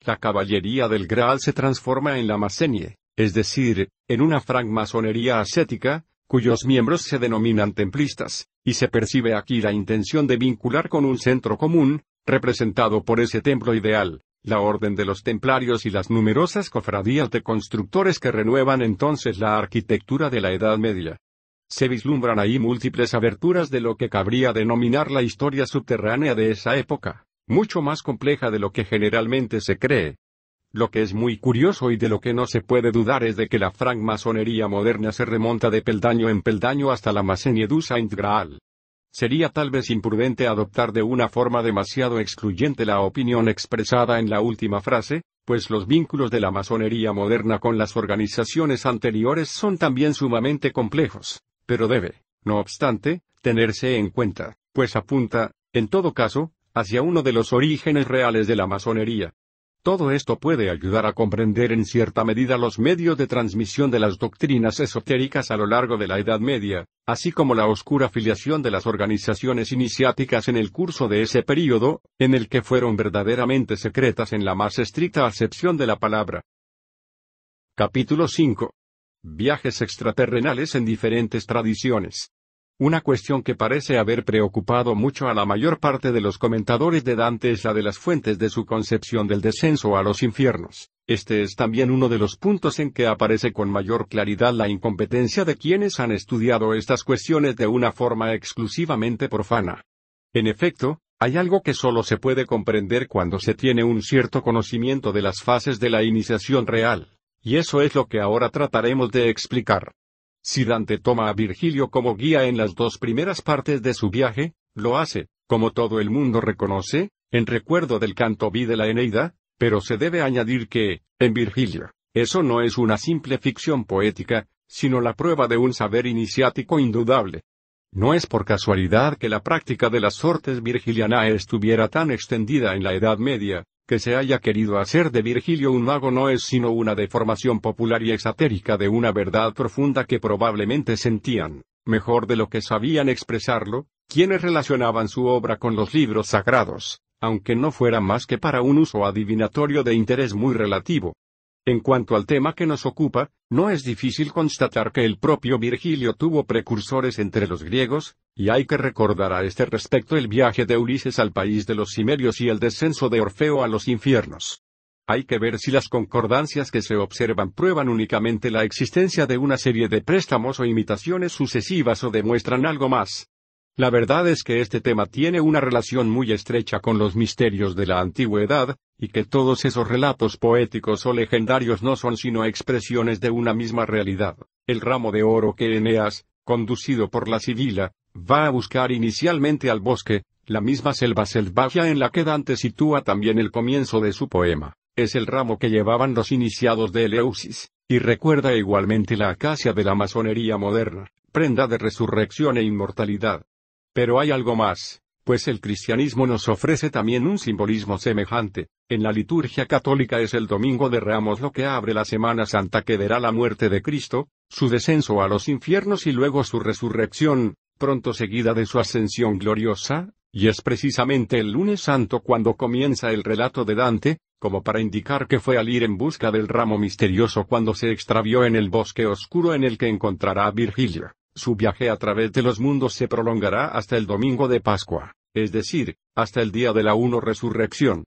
La caballería del Graal se transforma en la masenie, es decir, en una francmasonería ascética, cuyos miembros se denominan templistas, y se percibe aquí la intención de vincular con un centro común, representado por ese templo ideal, la orden de los templarios y las numerosas cofradías de constructores que renuevan entonces la arquitectura de la Edad Media. Se vislumbran ahí múltiples aberturas de lo que cabría denominar la historia subterránea de esa época, mucho más compleja de lo que generalmente se cree, lo que es muy curioso y de lo que no se puede dudar es de que la francmasonería moderna se remonta de peldaño en peldaño hasta la Masenia integral. Sería tal vez imprudente adoptar de una forma demasiado excluyente la opinión expresada en la última frase, pues los vínculos de la masonería moderna con las organizaciones anteriores son también sumamente complejos, pero debe, no obstante, tenerse en cuenta, pues apunta, en todo caso, hacia uno de los orígenes reales de la masonería, todo esto puede ayudar a comprender en cierta medida los medios de transmisión de las doctrinas esotéricas a lo largo de la Edad Media, así como la oscura filiación de las organizaciones iniciáticas en el curso de ese período, en el que fueron verdaderamente secretas en la más estricta acepción de la palabra. Capítulo 5. Viajes extraterrenales en diferentes tradiciones. Una cuestión que parece haber preocupado mucho a la mayor parte de los comentadores de Dante es la de las fuentes de su concepción del descenso a los infiernos. Este es también uno de los puntos en que aparece con mayor claridad la incompetencia de quienes han estudiado estas cuestiones de una forma exclusivamente profana. En efecto, hay algo que solo se puede comprender cuando se tiene un cierto conocimiento de las fases de la iniciación real, y eso es lo que ahora trataremos de explicar. Si Dante toma a Virgilio como guía en las dos primeras partes de su viaje, lo hace, como todo el mundo reconoce, en recuerdo del canto vi de la Eneida, pero se debe añadir que, en Virgilio, eso no es una simple ficción poética, sino la prueba de un saber iniciático indudable. No es por casualidad que la práctica de las sortes virgiliana estuviera tan extendida en la Edad Media, que se haya querido hacer de Virgilio un mago no es sino una deformación popular y exatérica de una verdad profunda que probablemente sentían, mejor de lo que sabían expresarlo, quienes relacionaban su obra con los libros sagrados, aunque no fuera más que para un uso adivinatorio de interés muy relativo. En cuanto al tema que nos ocupa, no es difícil constatar que el propio Virgilio tuvo precursores entre los griegos, y hay que recordar a este respecto el viaje de Ulises al país de los cimerios y el descenso de Orfeo a los infiernos. Hay que ver si las concordancias que se observan prueban únicamente la existencia de una serie de préstamos o imitaciones sucesivas o demuestran algo más. La verdad es que este tema tiene una relación muy estrecha con los misterios de la antigüedad, y que todos esos relatos poéticos o legendarios no son sino expresiones de una misma realidad. El ramo de oro que Eneas, conducido por la Sibila, va a buscar inicialmente al bosque, la misma selva selvaggia en la que Dante sitúa también el comienzo de su poema. Es el ramo que llevaban los iniciados de Eleusis, y recuerda igualmente la acacia de la masonería moderna, prenda de resurrección e inmortalidad. Pero hay algo más, pues el cristianismo nos ofrece también un simbolismo semejante. En la liturgia católica es el Domingo de Ramos lo que abre la Semana Santa que verá la muerte de Cristo, su descenso a los infiernos y luego su resurrección, pronto seguida de su ascensión gloriosa, y es precisamente el lunes santo cuando comienza el relato de Dante, como para indicar que fue al ir en busca del ramo misterioso cuando se extravió en el bosque oscuro en el que encontrará a Virgilio. Su viaje a través de los mundos se prolongará hasta el domingo de Pascua, es decir, hasta el día de la uno resurrección.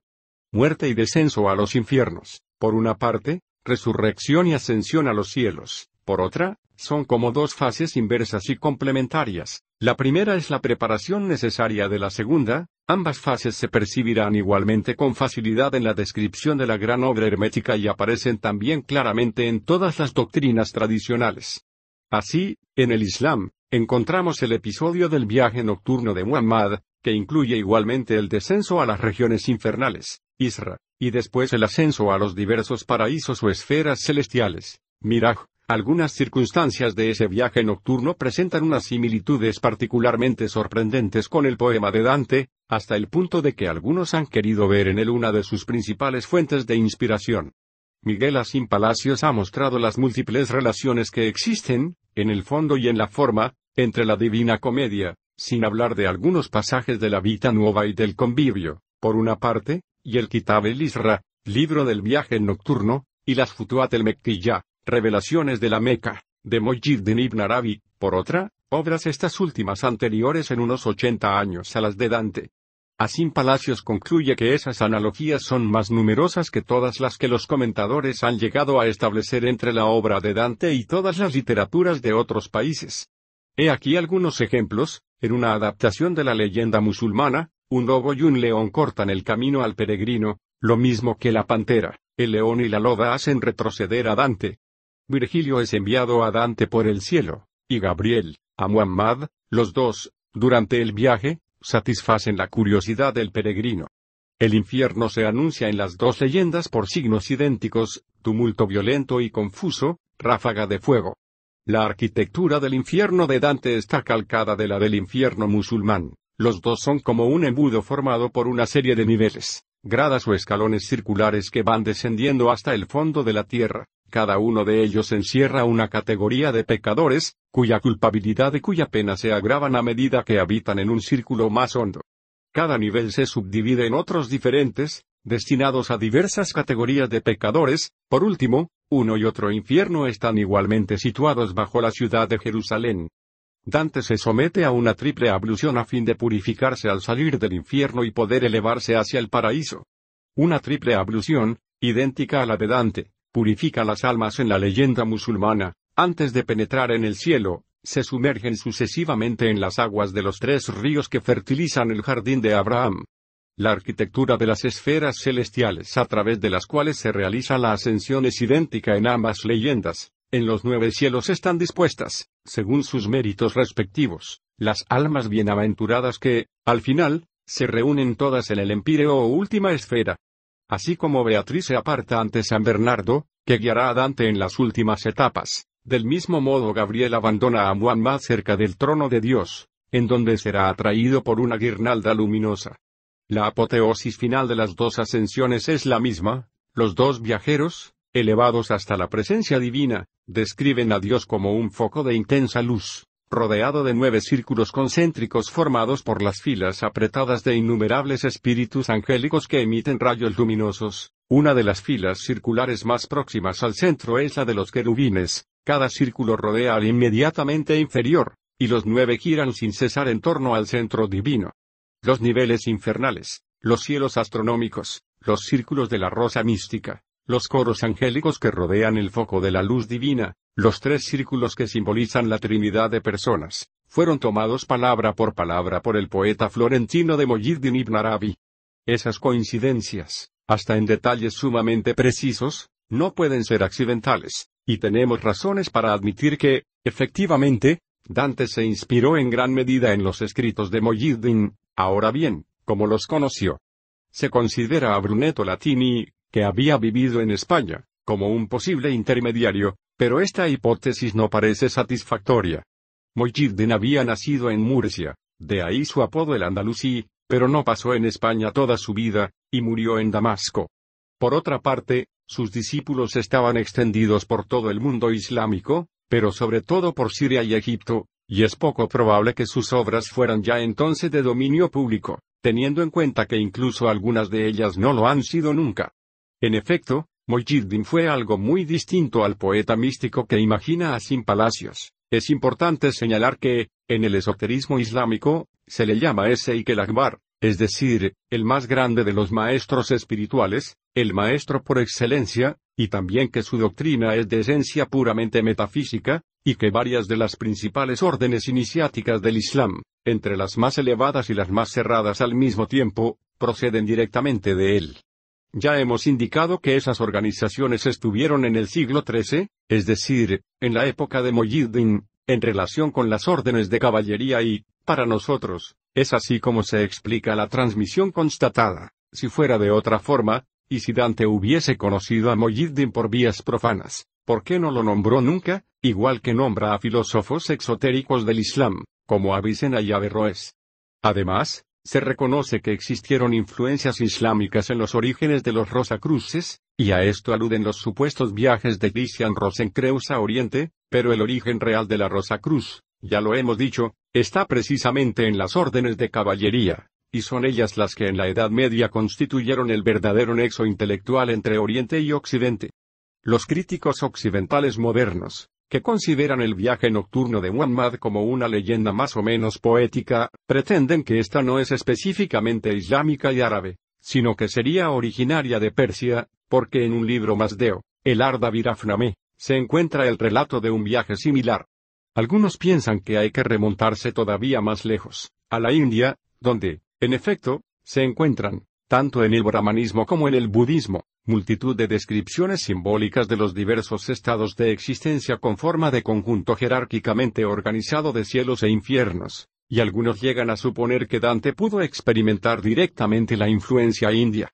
Muerte y descenso a los infiernos, por una parte, resurrección y ascensión a los cielos, por otra, son como dos fases inversas y complementarias. La primera es la preparación necesaria de la segunda, ambas fases se percibirán igualmente con facilidad en la descripción de la gran obra hermética y aparecen también claramente en todas las doctrinas tradicionales. Así, en el Islam, encontramos el episodio del viaje nocturno de Muhammad, que incluye igualmente el descenso a las regiones infernales, Isra, y después el ascenso a los diversos paraísos o esferas celestiales, Miraj. Algunas circunstancias de ese viaje nocturno presentan unas similitudes particularmente sorprendentes con el poema de Dante, hasta el punto de que algunos han querido ver en él una de sus principales fuentes de inspiración. Miguel Asim Palacios ha mostrado las múltiples relaciones que existen, en el fondo y en la forma, entre la Divina Comedia, sin hablar de algunos pasajes de la Vita Nueva y del Convivio, por una parte, y el Kitab el Isra, libro del viaje nocturno, y las Futuat el ya, revelaciones de la Meca, de Din ibn Arabi, por otra, obras estas últimas anteriores en unos ochenta años a las de Dante. Así Palacios concluye que esas analogías son más numerosas que todas las que los comentadores han llegado a establecer entre la obra de Dante y todas las literaturas de otros países. He aquí algunos ejemplos, en una adaptación de la leyenda musulmana, un lobo y un león cortan el camino al peregrino, lo mismo que la pantera, el león y la loba hacen retroceder a Dante. Virgilio es enviado a Dante por el cielo, y Gabriel, a Muhammad, los dos, durante el viaje, satisfacen la curiosidad del peregrino. El infierno se anuncia en las dos leyendas por signos idénticos, tumulto violento y confuso, ráfaga de fuego. La arquitectura del infierno de Dante está calcada de la del infierno musulmán. Los dos son como un embudo formado por una serie de niveles, gradas o escalones circulares que van descendiendo hasta el fondo de la tierra. Cada uno de ellos encierra una categoría de pecadores, cuya culpabilidad y cuya pena se agravan a medida que habitan en un círculo más hondo. Cada nivel se subdivide en otros diferentes, destinados a diversas categorías de pecadores, por último, uno y otro infierno están igualmente situados bajo la ciudad de Jerusalén. Dante se somete a una triple ablución a fin de purificarse al salir del infierno y poder elevarse hacia el paraíso. Una triple ablución, idéntica a la de Dante, purifica las almas en la leyenda musulmana, antes de penetrar en el cielo, se sumergen sucesivamente en las aguas de los tres ríos que fertilizan el jardín de Abraham. La arquitectura de las esferas celestiales a través de las cuales se realiza la ascensión es idéntica en ambas leyendas. En los nueve cielos están dispuestas, según sus méritos respectivos, las almas bienaventuradas que, al final, se reúnen todas en el empíreo o última esfera, Así como Beatriz se aparta ante San Bernardo, que guiará a Dante en las últimas etapas, del mismo modo Gabriel abandona a Juan más cerca del trono de Dios, en donde será atraído por una guirnalda luminosa. La apoteosis final de las dos ascensiones es la misma, los dos viajeros, elevados hasta la presencia divina, describen a Dios como un foco de intensa luz, rodeado de nueve círculos concéntricos formados por las filas apretadas de innumerables espíritus angélicos que emiten rayos luminosos. Una de las filas circulares más próximas al centro es la de los querubines, cada círculo rodea al inmediatamente inferior, y los nueve giran sin cesar en torno al centro divino. Los niveles infernales, los cielos astronómicos, los círculos de la rosa mística, los coros angélicos que rodean el foco de la luz divina, los tres círculos que simbolizan la Trinidad de personas, fueron tomados palabra por palabra por el poeta florentino de Mojiddin ibn Arabi. Esas coincidencias, hasta en detalles sumamente precisos, no pueden ser accidentales, y tenemos razones para admitir que, efectivamente, Dante se inspiró en gran medida en los escritos de Mojiddin, ahora bien, como los conoció. Se considera a Brunetto Latini, que había vivido en España, como un posible intermediario, pero esta hipótesis no parece satisfactoria. Mojiddin había nacido en Murcia, de ahí su apodo el andalusí, pero no pasó en España toda su vida, y murió en Damasco. Por otra parte, sus discípulos estaban extendidos por todo el mundo islámico, pero sobre todo por Siria y Egipto, y es poco probable que sus obras fueran ya entonces de dominio público, teniendo en cuenta que incluso algunas de ellas no lo han sido nunca. En efecto, Mojiddin fue algo muy distinto al poeta místico que imagina a Sin Palacios. Es importante señalar que, en el esoterismo islámico, se le llama ese y Akbar, es decir, el más grande de los maestros espirituales, el maestro por excelencia, y también que su doctrina es de esencia puramente metafísica, y que varias de las principales órdenes iniciáticas del Islam, entre las más elevadas y las más cerradas al mismo tiempo, proceden directamente de él. Ya hemos indicado que esas organizaciones estuvieron en el siglo XIII, es decir, en la época de Moyiddin, en relación con las órdenes de caballería y, para nosotros, es así como se explica la transmisión constatada. Si fuera de otra forma, y si Dante hubiese conocido a Moyiddin por vías profanas, ¿por qué no lo nombró nunca, igual que nombra a filósofos exotéricos del Islam, como Avicena y Averroes? Además, se reconoce que existieron influencias islámicas en los orígenes de los Rosacruces, y a esto aluden los supuestos viajes de Christian Rosenkreuz a Oriente, pero el origen real de la Rosacruz, ya lo hemos dicho, está precisamente en las órdenes de caballería, y son ellas las que en la Edad Media constituyeron el verdadero nexo intelectual entre Oriente y Occidente. Los críticos occidentales modernos, que consideran el viaje nocturno de Muhammad como una leyenda más o menos poética, pretenden que esta no es específicamente islámica y árabe, sino que sería originaria de Persia, porque en un libro deo el Arda se encuentra el relato de un viaje similar. Algunos piensan que hay que remontarse todavía más lejos, a la India, donde, en efecto, se encuentran, tanto en el brahmanismo como en el budismo, multitud de descripciones simbólicas de los diversos estados de existencia con forma de conjunto jerárquicamente organizado de cielos e infiernos, y algunos llegan a suponer que Dante pudo experimentar directamente la influencia india.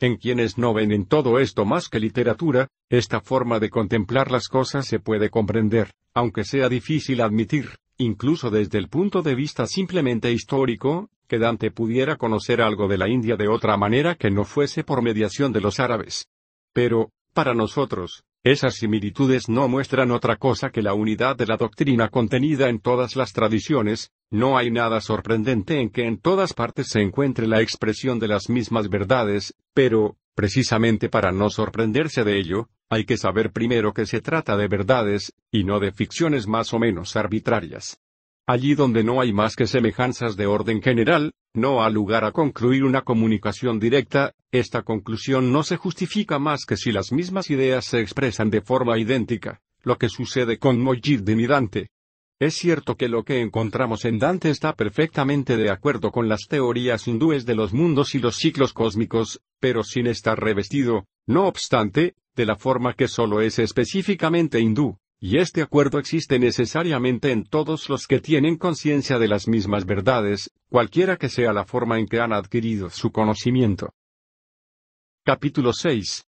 En quienes no ven en todo esto más que literatura, esta forma de contemplar las cosas se puede comprender, aunque sea difícil admitir, incluso desde el punto de vista simplemente histórico, que Dante pudiera conocer algo de la India de otra manera que no fuese por mediación de los árabes. Pero, para nosotros, esas similitudes no muestran otra cosa que la unidad de la doctrina contenida en todas las tradiciones, no hay nada sorprendente en que en todas partes se encuentre la expresión de las mismas verdades, pero, precisamente para no sorprenderse de ello, hay que saber primero que se trata de verdades, y no de ficciones más o menos arbitrarias. Allí donde no hay más que semejanzas de orden general, no ha lugar a concluir una comunicación directa, esta conclusión no se justifica más que si las mismas ideas se expresan de forma idéntica, lo que sucede con de de Dante. Es cierto que lo que encontramos en Dante está perfectamente de acuerdo con las teorías hindúes de los mundos y los ciclos cósmicos, pero sin estar revestido, no obstante, de la forma que solo es específicamente hindú. Y este acuerdo existe necesariamente en todos los que tienen conciencia de las mismas verdades, cualquiera que sea la forma en que han adquirido su conocimiento. Capítulo 6.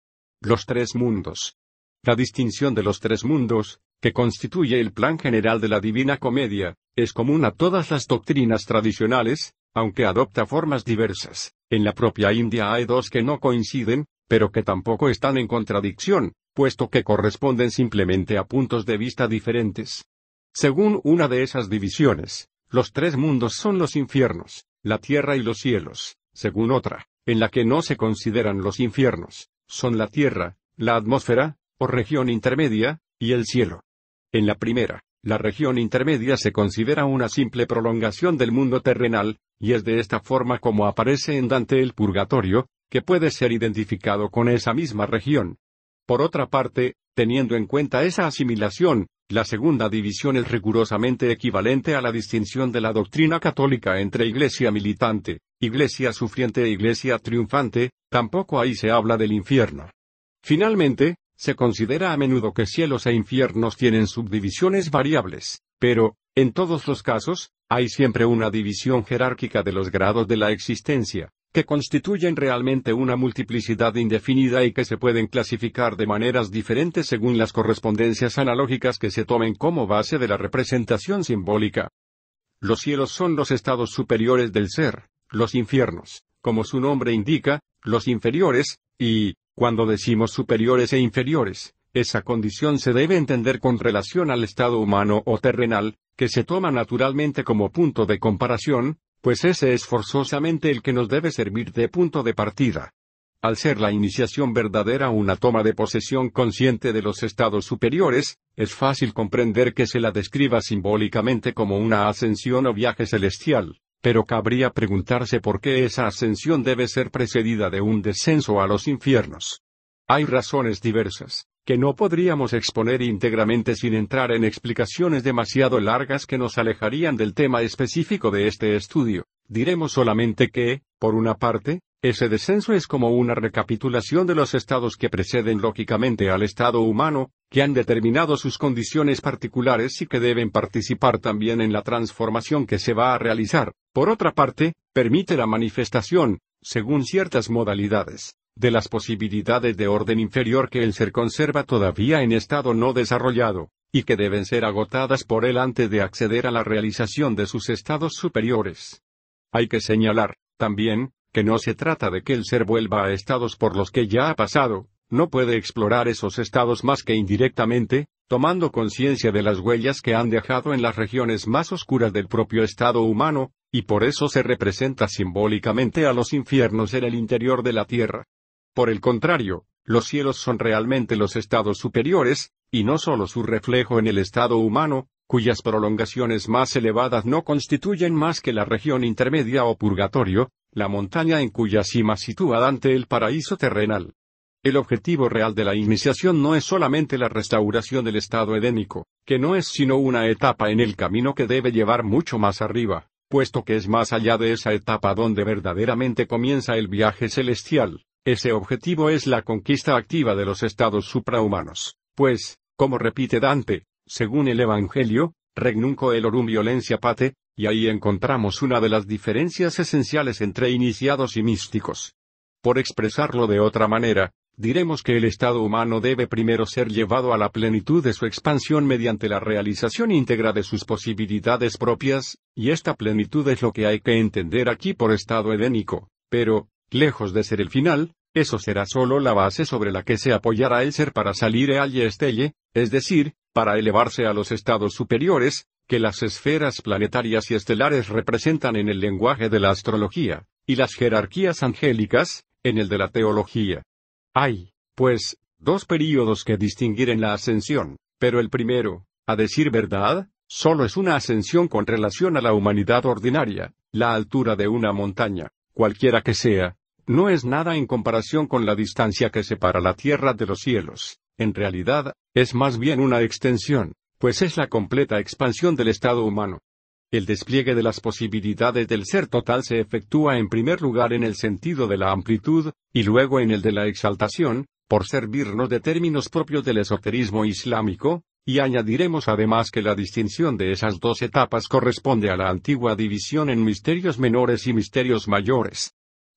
Los tres mundos. La distinción de los tres mundos, que constituye el plan general de la Divina Comedia, es común a todas las doctrinas tradicionales, aunque adopta formas diversas. En la propia India hay dos que no coinciden, pero que tampoco están en contradicción, puesto que corresponden simplemente a puntos de vista diferentes. Según una de esas divisiones, los tres mundos son los infiernos, la tierra y los cielos, según otra, en la que no se consideran los infiernos, son la tierra, la atmósfera, o región intermedia, y el cielo. En la primera, la región intermedia se considera una simple prolongación del mundo terrenal, y es de esta forma como aparece en Dante el purgatorio, que puede ser identificado con esa misma región, por otra parte, teniendo en cuenta esa asimilación, la segunda división es rigurosamente equivalente a la distinción de la doctrina católica entre iglesia militante, iglesia sufriente e iglesia triunfante, tampoco ahí se habla del infierno. Finalmente, se considera a menudo que cielos e infiernos tienen subdivisiones variables, pero, en todos los casos, hay siempre una división jerárquica de los grados de la existencia, que constituyen realmente una multiplicidad indefinida y que se pueden clasificar de maneras diferentes según las correspondencias analógicas que se tomen como base de la representación simbólica. Los cielos son los estados superiores del ser, los infiernos, como su nombre indica, los inferiores, y, cuando decimos superiores e inferiores, esa condición se debe entender con relación al estado humano o terrenal, que se toma naturalmente como punto de comparación, pues ese es forzosamente el que nos debe servir de punto de partida. Al ser la iniciación verdadera una toma de posesión consciente de los estados superiores, es fácil comprender que se la describa simbólicamente como una ascensión o viaje celestial, pero cabría preguntarse por qué esa ascensión debe ser precedida de un descenso a los infiernos. Hay razones diversas que no podríamos exponer íntegramente sin entrar en explicaciones demasiado largas que nos alejarían del tema específico de este estudio. Diremos solamente que, por una parte, ese descenso es como una recapitulación de los estados que preceden lógicamente al estado humano, que han determinado sus condiciones particulares y que deben participar también en la transformación que se va a realizar. Por otra parte, permite la manifestación, según ciertas modalidades, de las posibilidades de orden inferior que el ser conserva todavía en estado no desarrollado, y que deben ser agotadas por él antes de acceder a la realización de sus estados superiores. Hay que señalar, también, que no se trata de que el ser vuelva a estados por los que ya ha pasado, no puede explorar esos estados más que indirectamente, tomando conciencia de las huellas que han dejado en las regiones más oscuras del propio estado humano, y por eso se representa simbólicamente a los infiernos en el interior de la tierra. Por el contrario, los cielos son realmente los estados superiores, y no solo su reflejo en el estado humano, cuyas prolongaciones más elevadas no constituyen más que la región intermedia o purgatorio, la montaña en cuya cima sitúa Dante el paraíso terrenal. El objetivo real de la iniciación no es solamente la restauración del estado edénico, que no es sino una etapa en el camino que debe llevar mucho más arriba, puesto que es más allá de esa etapa donde verdaderamente comienza el viaje celestial. Ese objetivo es la conquista activa de los estados suprahumanos, pues, como repite Dante, según el Evangelio, regnunco orum violencia pate, y ahí encontramos una de las diferencias esenciales entre iniciados y místicos. Por expresarlo de otra manera, diremos que el estado humano debe primero ser llevado a la plenitud de su expansión mediante la realización íntegra de sus posibilidades propias, y esta plenitud es lo que hay que entender aquí por estado edénico, pero, Lejos de ser el final, eso será solo la base sobre la que se apoyará el ser para salir e y estelle, es decir, para elevarse a los estados superiores, que las esferas planetarias y estelares representan en el lenguaje de la astrología, y las jerarquías angélicas, en el de la teología. Hay, pues, dos períodos que distinguir en la ascensión, pero el primero, a decir verdad, solo es una ascensión con relación a la humanidad ordinaria, la altura de una montaña, cualquiera que sea, no es nada en comparación con la distancia que separa la tierra de los cielos. En realidad, es más bien una extensión, pues es la completa expansión del estado humano. El despliegue de las posibilidades del ser total se efectúa en primer lugar en el sentido de la amplitud, y luego en el de la exaltación, por servirnos de términos propios del esoterismo islámico, y añadiremos además que la distinción de esas dos etapas corresponde a la antigua división en misterios menores y misterios mayores,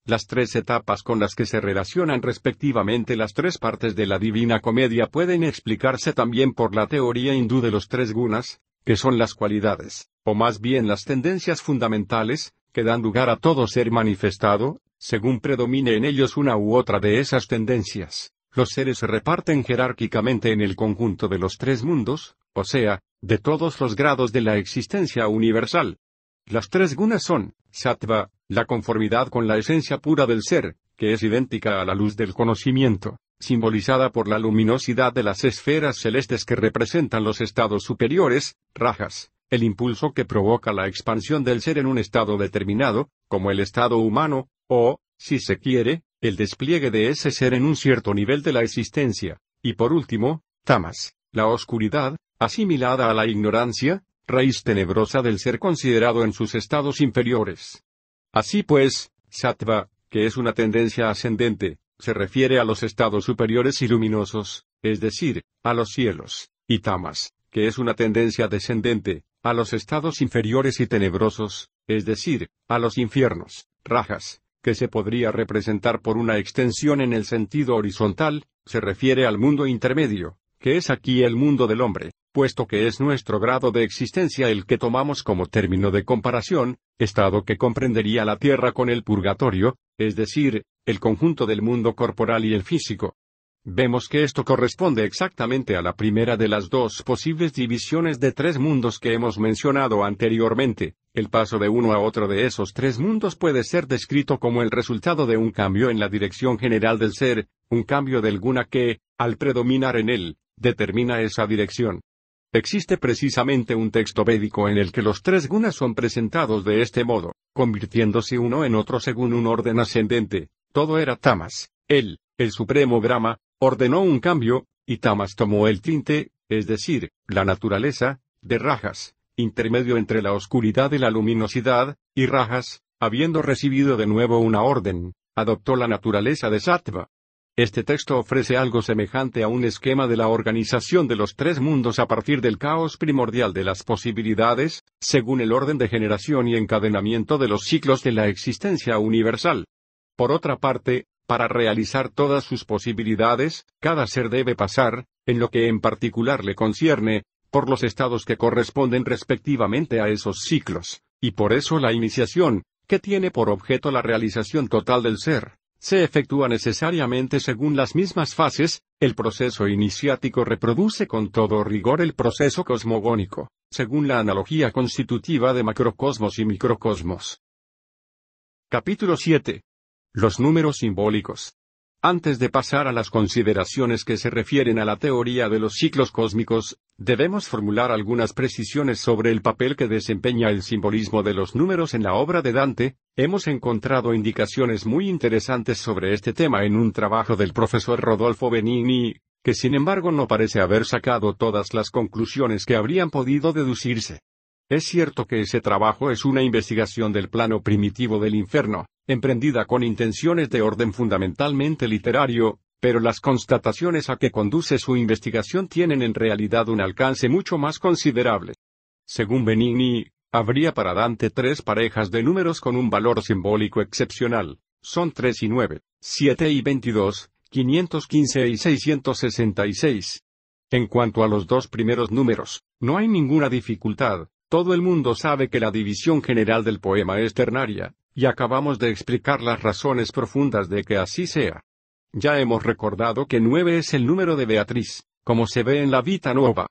las tres etapas con las que se relacionan respectivamente las tres partes de la Divina Comedia pueden explicarse también por la teoría hindú de los tres gunas, que son las cualidades, o más bien las tendencias fundamentales, que dan lugar a todo ser manifestado, según predomine en ellos una u otra de esas tendencias. Los seres se reparten jerárquicamente en el conjunto de los tres mundos, o sea, de todos los grados de la existencia universal. Las tres gunas son, sattva, la conformidad con la esencia pura del ser, que es idéntica a la luz del conocimiento, simbolizada por la luminosidad de las esferas celestes que representan los estados superiores, rajas, el impulso que provoca la expansión del ser en un estado determinado, como el estado humano, o, si se quiere, el despliegue de ese ser en un cierto nivel de la existencia, y por último, tamas, la oscuridad, asimilada a la ignorancia, raíz tenebrosa del ser considerado en sus estados inferiores. Así pues, sattva, que es una tendencia ascendente, se refiere a los estados superiores y luminosos, es decir, a los cielos, y tamas, que es una tendencia descendente, a los estados inferiores y tenebrosos, es decir, a los infiernos, rajas, que se podría representar por una extensión en el sentido horizontal, se refiere al mundo intermedio, que es aquí el mundo del hombre puesto que es nuestro grado de existencia el que tomamos como término de comparación, estado que comprendería la tierra con el purgatorio, es decir, el conjunto del mundo corporal y el físico. Vemos que esto corresponde exactamente a la primera de las dos posibles divisiones de tres mundos que hemos mencionado anteriormente. El paso de uno a otro de esos tres mundos puede ser descrito como el resultado de un cambio en la dirección general del ser, un cambio de alguna que, al predominar en él, determina esa dirección. Existe precisamente un texto védico en el que los tres gunas son presentados de este modo, convirtiéndose uno en otro según un orden ascendente. Todo era Tamas. Él, el supremo Brahma, ordenó un cambio, y Tamas tomó el tinte, es decir, la naturaleza, de Rajas, intermedio entre la oscuridad y la luminosidad, y Rajas, habiendo recibido de nuevo una orden, adoptó la naturaleza de Sattva. Este texto ofrece algo semejante a un esquema de la organización de los tres mundos a partir del caos primordial de las posibilidades, según el orden de generación y encadenamiento de los ciclos de la existencia universal. Por otra parte, para realizar todas sus posibilidades, cada ser debe pasar, en lo que en particular le concierne, por los estados que corresponden respectivamente a esos ciclos, y por eso la iniciación, que tiene por objeto la realización total del ser, se efectúa necesariamente según las mismas fases, el proceso iniciático reproduce con todo rigor el proceso cosmogónico, según la analogía constitutiva de macrocosmos y microcosmos. Capítulo 7. Los números simbólicos. Antes de pasar a las consideraciones que se refieren a la teoría de los ciclos cósmicos, Debemos formular algunas precisiones sobre el papel que desempeña el simbolismo de los números en la obra de Dante, hemos encontrado indicaciones muy interesantes sobre este tema en un trabajo del profesor Rodolfo Benini, que sin embargo no parece haber sacado todas las conclusiones que habrían podido deducirse. Es cierto que ese trabajo es una investigación del plano primitivo del infierno, emprendida con intenciones de orden fundamentalmente literario, pero las constataciones a que conduce su investigación tienen en realidad un alcance mucho más considerable. Según Benigni, habría para Dante tres parejas de números con un valor simbólico excepcional. Son 3 y 9, 7 y 22, 515 y 666. En cuanto a los dos primeros números, no hay ninguna dificultad, todo el mundo sabe que la división general del poema es ternaria, y acabamos de explicar las razones profundas de que así sea. Ya hemos recordado que 9 es el número de Beatriz, como se ve en la Vita Nova.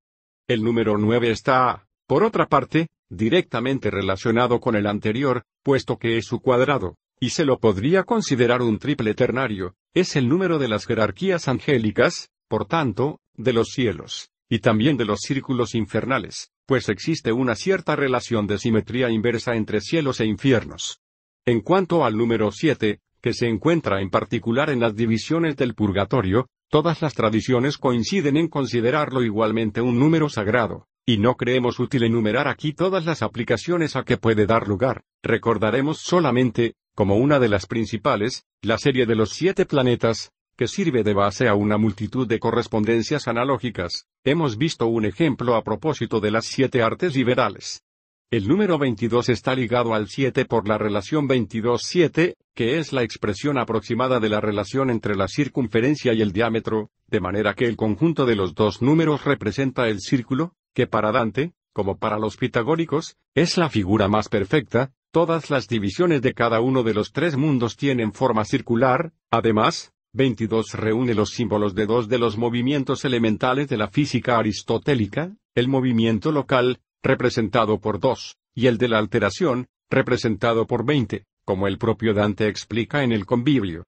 El número 9 está, por otra parte, directamente relacionado con el anterior, puesto que es su cuadrado, y se lo podría considerar un triple ternario, es el número de las jerarquías angélicas, por tanto, de los cielos, y también de los círculos infernales, pues existe una cierta relación de simetría inversa entre cielos e infiernos. En cuanto al número 7, que se encuentra en particular en las divisiones del purgatorio, todas las tradiciones coinciden en considerarlo igualmente un número sagrado, y no creemos útil enumerar aquí todas las aplicaciones a que puede dar lugar, recordaremos solamente, como una de las principales, la serie de los siete planetas, que sirve de base a una multitud de correspondencias analógicas. Hemos visto un ejemplo a propósito de las siete artes liberales. El número 22 está ligado al 7 por la relación 22-7, que es la expresión aproximada de la relación entre la circunferencia y el diámetro, de manera que el conjunto de los dos números representa el círculo, que para Dante, como para los pitagóricos, es la figura más perfecta, todas las divisiones de cada uno de los tres mundos tienen forma circular, además, 22 reúne los símbolos de dos de los movimientos elementales de la física aristotélica, el movimiento local, representado por 2, y el de la alteración, representado por 20, como el propio Dante explica en el convivio.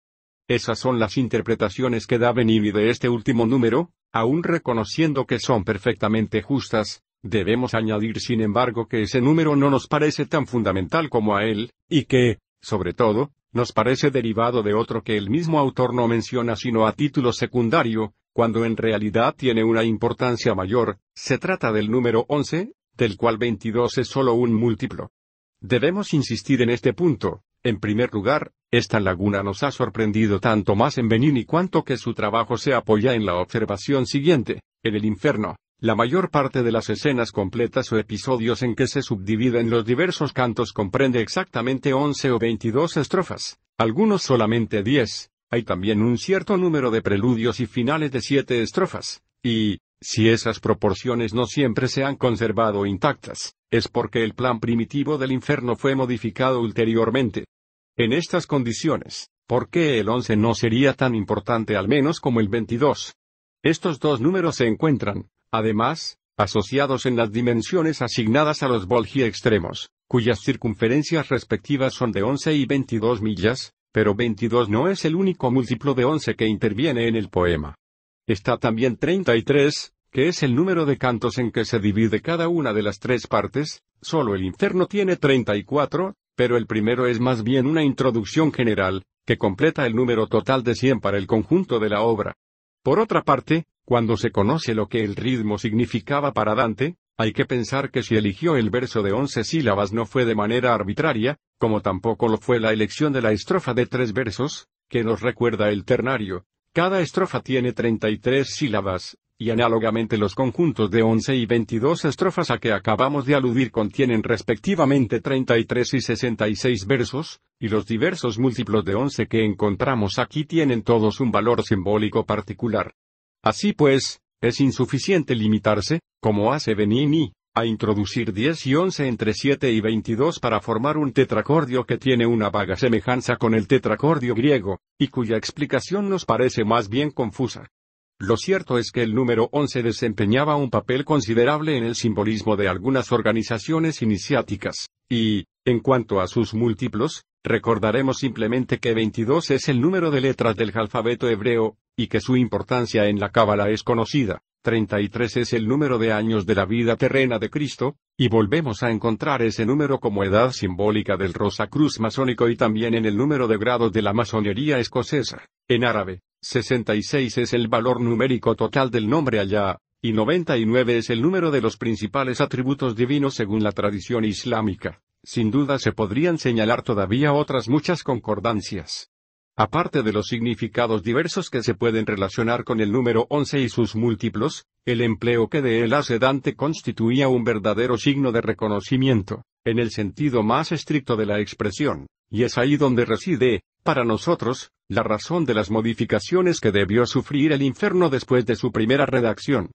Esas son las interpretaciones que da Benini de este último número, aun reconociendo que son perfectamente justas, debemos añadir sin embargo que ese número no nos parece tan fundamental como a él, y que, sobre todo, nos parece derivado de otro que el mismo autor no menciona sino a título secundario, cuando en realidad tiene una importancia mayor, se trata del número 11, del cual 22 es solo un múltiplo. Debemos insistir en este punto. En primer lugar, esta laguna nos ha sorprendido tanto más en y cuanto que su trabajo se apoya en la observación siguiente, en el infierno. La mayor parte de las escenas completas o episodios en que se subdividen los diversos cantos comprende exactamente 11 o 22 estrofas, algunos solamente 10. Hay también un cierto número de preludios y finales de siete estrofas, y, si esas proporciones no siempre se han conservado intactas, es porque el plan primitivo del infierno fue modificado ulteriormente. En estas condiciones, ¿por qué el 11 no sería tan importante al menos como el 22? Estos dos números se encuentran, además, asociados en las dimensiones asignadas a los Volgi extremos, cuyas circunferencias respectivas son de 11 y 22 millas, pero 22 no es el único múltiplo de 11 que interviene en el poema. Está también 33, que es el número de cantos en que se divide cada una de las tres partes, solo el inferno tiene 34, pero el primero es más bien una introducción general, que completa el número total de 100 para el conjunto de la obra. Por otra parte, cuando se conoce lo que el ritmo significaba para Dante, hay que pensar que si eligió el verso de once sílabas no fue de manera arbitraria, como tampoco lo fue la elección de la estrofa de tres versos, que nos recuerda el ternario, cada estrofa tiene 33 sílabas, y análogamente los conjuntos de 11 y 22 estrofas a que acabamos de aludir contienen respectivamente 33 y 66 versos, y los diversos múltiplos de 11 que encontramos aquí tienen todos un valor simbólico particular. Así pues, es insuficiente limitarse, como hace Benini, a introducir 10 y 11 entre 7 y 22 para formar un tetracordio que tiene una vaga semejanza con el tetracordio griego, y cuya explicación nos parece más bien confusa. Lo cierto es que el número 11 desempeñaba un papel considerable en el simbolismo de algunas organizaciones iniciáticas, y, en cuanto a sus múltiplos, recordaremos simplemente que 22 es el número de letras del alfabeto hebreo, y que su importancia en la Cábala es conocida. 33 es el número de años de la vida terrena de Cristo, y volvemos a encontrar ese número como edad simbólica del Rosacruz masónico y también en el número de grados de la masonería escocesa. En árabe, 66 es el valor numérico total del nombre allá, y 99 es el número de los principales atributos divinos según la tradición islámica. Sin duda se podrían señalar todavía otras muchas concordancias. Aparte de los significados diversos que se pueden relacionar con el número 11 y sus múltiplos, el empleo que de él hace Dante constituía un verdadero signo de reconocimiento, en el sentido más estricto de la expresión, y es ahí donde reside, para nosotros, la razón de las modificaciones que debió sufrir el infierno después de su primera redacción.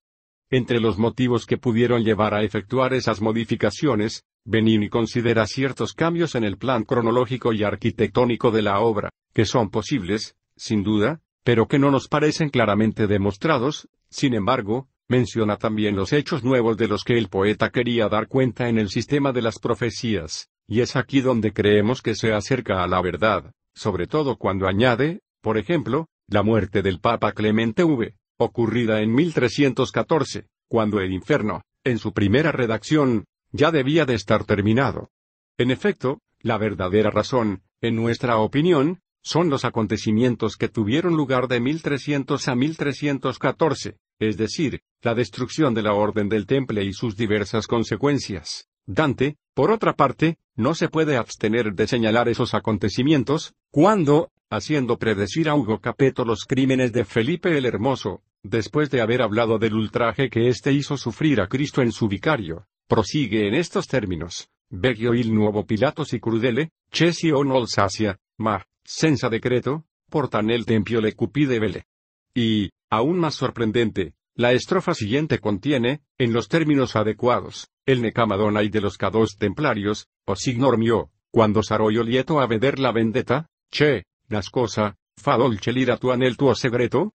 Entre los motivos que pudieron llevar a efectuar esas modificaciones, Benini considera ciertos cambios en el plan cronológico y arquitectónico de la obra, que son posibles, sin duda, pero que no nos parecen claramente demostrados, sin embargo, menciona también los hechos nuevos de los que el poeta quería dar cuenta en el sistema de las profecías, y es aquí donde creemos que se acerca a la verdad, sobre todo cuando añade, por ejemplo, la muerte del Papa Clemente V, ocurrida en 1314, cuando el infierno, en su primera redacción, ya debía de estar terminado. En efecto, la verdadera razón, en nuestra opinión, son los acontecimientos que tuvieron lugar de 1300 a 1314, es decir, la destrucción de la Orden del Temple y sus diversas consecuencias. Dante, por otra parte, no se puede abstener de señalar esos acontecimientos, cuando, haciendo predecir a Hugo Capeto los crímenes de Felipe el Hermoso, después de haber hablado del ultraje que éste hizo sufrir a Cristo en su vicario, Prosigue en estos términos. «Vegio il nuovo Pilatos y crudele, cesi on olsacia, ma, senza decreto, portanel tempio le cupide vele. Y, aún más sorprendente, la estrofa siguiente contiene, en los términos adecuados, el necamadona y de los cados templarios, os ignormio, cuando Saroyo lieto a veder la vendetta, che, nascosa fa dolce lira tu anel tuo segreto?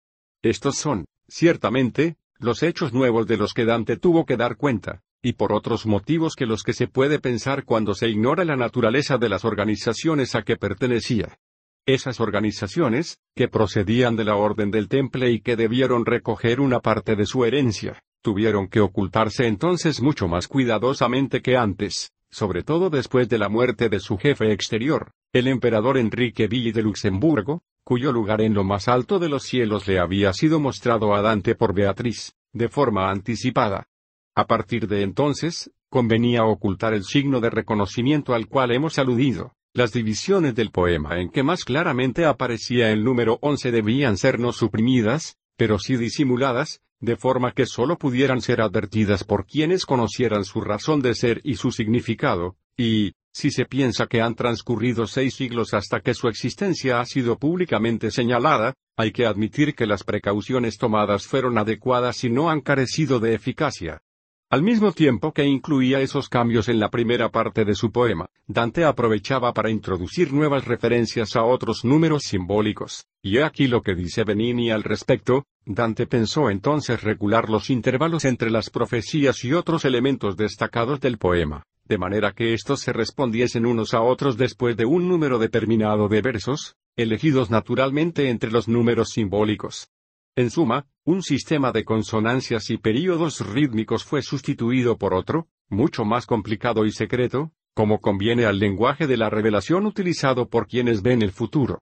Estos son, ciertamente, los hechos nuevos de los que Dante tuvo que dar cuenta y por otros motivos que los que se puede pensar cuando se ignora la naturaleza de las organizaciones a que pertenecía. Esas organizaciones, que procedían de la Orden del Temple y que debieron recoger una parte de su herencia, tuvieron que ocultarse entonces mucho más cuidadosamente que antes, sobre todo después de la muerte de su jefe exterior, el emperador Enrique Ville de Luxemburgo, cuyo lugar en lo más alto de los cielos le había sido mostrado a Dante por Beatriz, de forma anticipada. A partir de entonces, convenía ocultar el signo de reconocimiento al cual hemos aludido. Las divisiones del poema en que más claramente aparecía el número 11 debían ser no suprimidas, pero sí disimuladas, de forma que sólo pudieran ser advertidas por quienes conocieran su razón de ser y su significado, y, si se piensa que han transcurrido seis siglos hasta que su existencia ha sido públicamente señalada, hay que admitir que las precauciones tomadas fueron adecuadas y no han carecido de eficacia. Al mismo tiempo que incluía esos cambios en la primera parte de su poema, Dante aprovechaba para introducir nuevas referencias a otros números simbólicos, y aquí lo que dice Benini al respecto, Dante pensó entonces regular los intervalos entre las profecías y otros elementos destacados del poema, de manera que estos se respondiesen unos a otros después de un número determinado de versos, elegidos naturalmente entre los números simbólicos, en suma, un sistema de consonancias y períodos rítmicos fue sustituido por otro, mucho más complicado y secreto, como conviene al lenguaje de la revelación utilizado por quienes ven el futuro.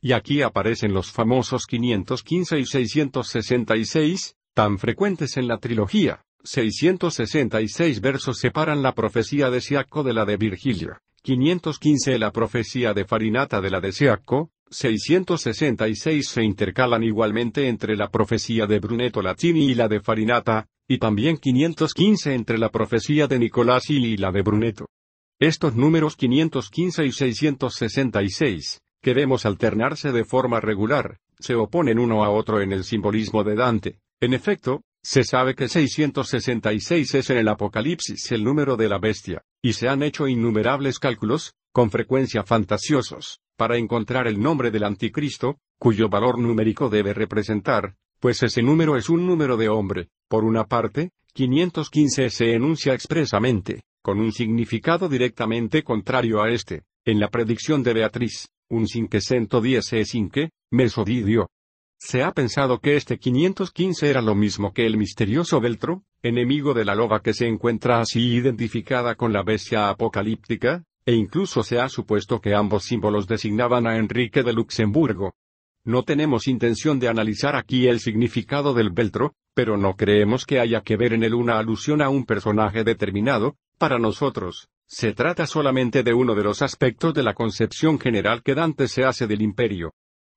Y aquí aparecen los famosos 515 y 666, tan frecuentes en la trilogía. 666 versos separan la profecía de Siaco de la de Virgilio, 515 la profecía de Farinata de la de Siaco, 666 se intercalan igualmente entre la profecía de Brunetto Latini y la de Farinata, y también 515 entre la profecía de Nicolás y la de Brunetto. Estos números 515 y 666, que vemos alternarse de forma regular, se oponen uno a otro en el simbolismo de Dante. En efecto, se sabe que 666 es en el Apocalipsis el número de la bestia, y se han hecho innumerables cálculos, con frecuencia fantasiosos, para encontrar el nombre del anticristo, cuyo valor numérico debe representar, pues ese número es un número de hombre. Por una parte, 515 se enuncia expresamente, con un significado directamente contrario a este, en la predicción de Beatriz, un 510 es que mesodidio. Se ha pensado que este 515 era lo mismo que el misterioso Beltro, enemigo de la loba que se encuentra así identificada con la bestia apocalíptica, e incluso se ha supuesto que ambos símbolos designaban a Enrique de Luxemburgo. No tenemos intención de analizar aquí el significado del beltro, pero no creemos que haya que ver en él una alusión a un personaje determinado, para nosotros, se trata solamente de uno de los aspectos de la concepción general que Dante se hace del imperio.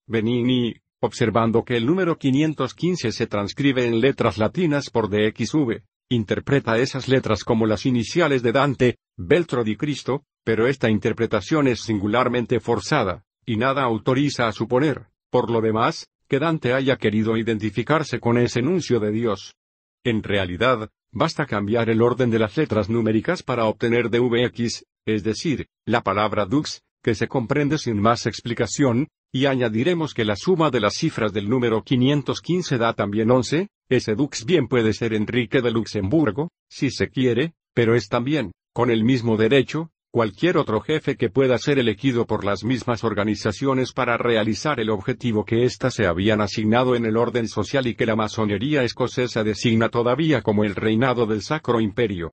Benini, observando que el número 515 se transcribe en letras latinas por DXV, interpreta esas letras como las iniciales de Dante, Beltro di Cristo, pero esta interpretación es singularmente forzada, y nada autoriza a suponer, por lo demás, que Dante haya querido identificarse con ese nuncio de Dios. En realidad, basta cambiar el orden de las letras numéricas para obtener de Vx, es decir, la palabra dux, que se comprende sin más explicación, y añadiremos que la suma de las cifras del número 515 da también 11, ese dux bien puede ser Enrique de Luxemburgo, si se quiere, pero es también, con el mismo derecho, cualquier otro jefe que pueda ser elegido por las mismas organizaciones para realizar el objetivo que éstas se habían asignado en el orden social y que la masonería escocesa designa todavía como el reinado del Sacro Imperio.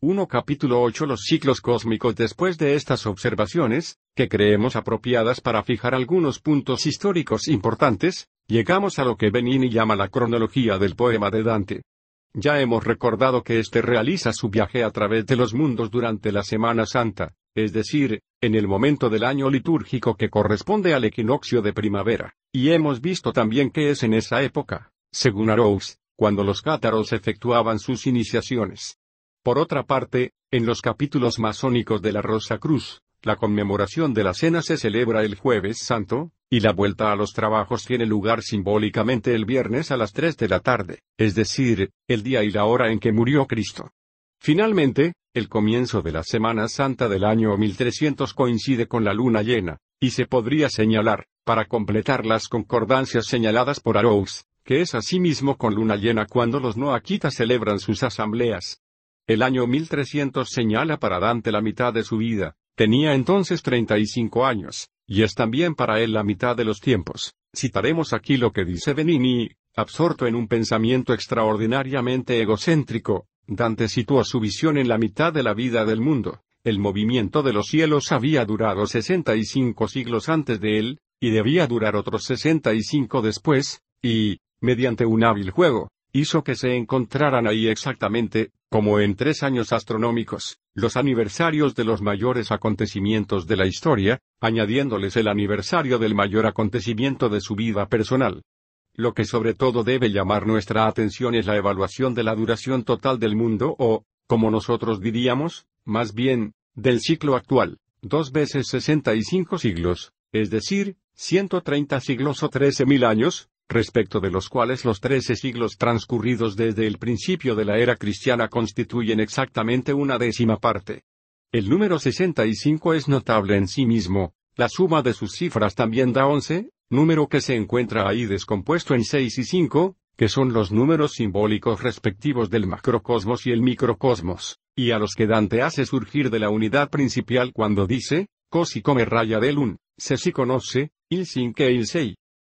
1 capítulo 8 Los ciclos cósmicos Después de estas observaciones, que creemos apropiadas para fijar algunos puntos históricos importantes, llegamos a lo que Benini llama la cronología del poema de Dante. Ya hemos recordado que éste realiza su viaje a través de los mundos durante la Semana Santa, es decir, en el momento del año litúrgico que corresponde al equinoccio de primavera, y hemos visto también que es en esa época, según Arous, cuando los cátaros efectuaban sus iniciaciones. Por otra parte, en los capítulos masónicos de la Rosa Cruz, la conmemoración de la cena se celebra el jueves santo, y la vuelta a los trabajos tiene lugar simbólicamente el viernes a las 3 de la tarde, es decir, el día y la hora en que murió Cristo. Finalmente, el comienzo de la Semana Santa del año 1300 coincide con la luna llena, y se podría señalar, para completar las concordancias señaladas por Arous, que es asimismo con luna llena cuando los noaquitas celebran sus asambleas, el año 1300 señala para Dante la mitad de su vida, tenía entonces 35 años, y es también para él la mitad de los tiempos. Citaremos aquí lo que dice Benini, absorto en un pensamiento extraordinariamente egocéntrico, Dante situó su visión en la mitad de la vida del mundo. El movimiento de los cielos había durado 65 siglos antes de él, y debía durar otros 65 después, y, mediante un hábil juego, hizo que se encontraran ahí exactamente, como en tres años astronómicos, los aniversarios de los mayores acontecimientos de la historia, añadiéndoles el aniversario del mayor acontecimiento de su vida personal. Lo que sobre todo debe llamar nuestra atención es la evaluación de la duración total del mundo o, como nosotros diríamos, más bien, del ciclo actual, dos veces 65 siglos, es decir, 130 siglos o 13.000 años, respecto de los cuales los trece siglos transcurridos desde el principio de la era cristiana constituyen exactamente una décima parte. El número 65 es notable en sí mismo, la suma de sus cifras también da 11, número que se encuentra ahí descompuesto en 6 y 5, que son los números simbólicos respectivos del macrocosmos y el microcosmos, y a los que Dante hace surgir de la unidad principal cuando dice, cosi come raya del un, se si conoce, il sin que il sei.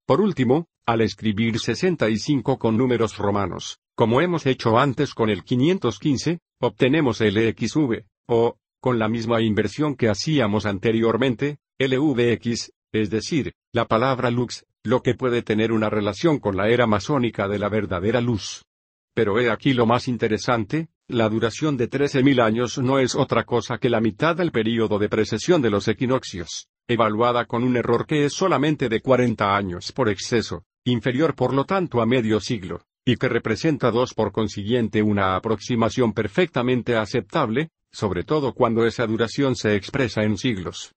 Por último, al escribir 65 con números romanos, como hemos hecho antes con el 515, obtenemos LXV, e o, con la misma inversión que hacíamos anteriormente, LVX, e es decir, la palabra lux, lo que puede tener una relación con la era masónica de la verdadera luz. Pero he aquí lo más interesante, la duración de 13.000 años no es otra cosa que la mitad del período de precesión de los equinoccios, evaluada con un error que es solamente de 40 años por exceso, inferior por lo tanto a medio siglo, y que representa dos por consiguiente una aproximación perfectamente aceptable, sobre todo cuando esa duración se expresa en siglos.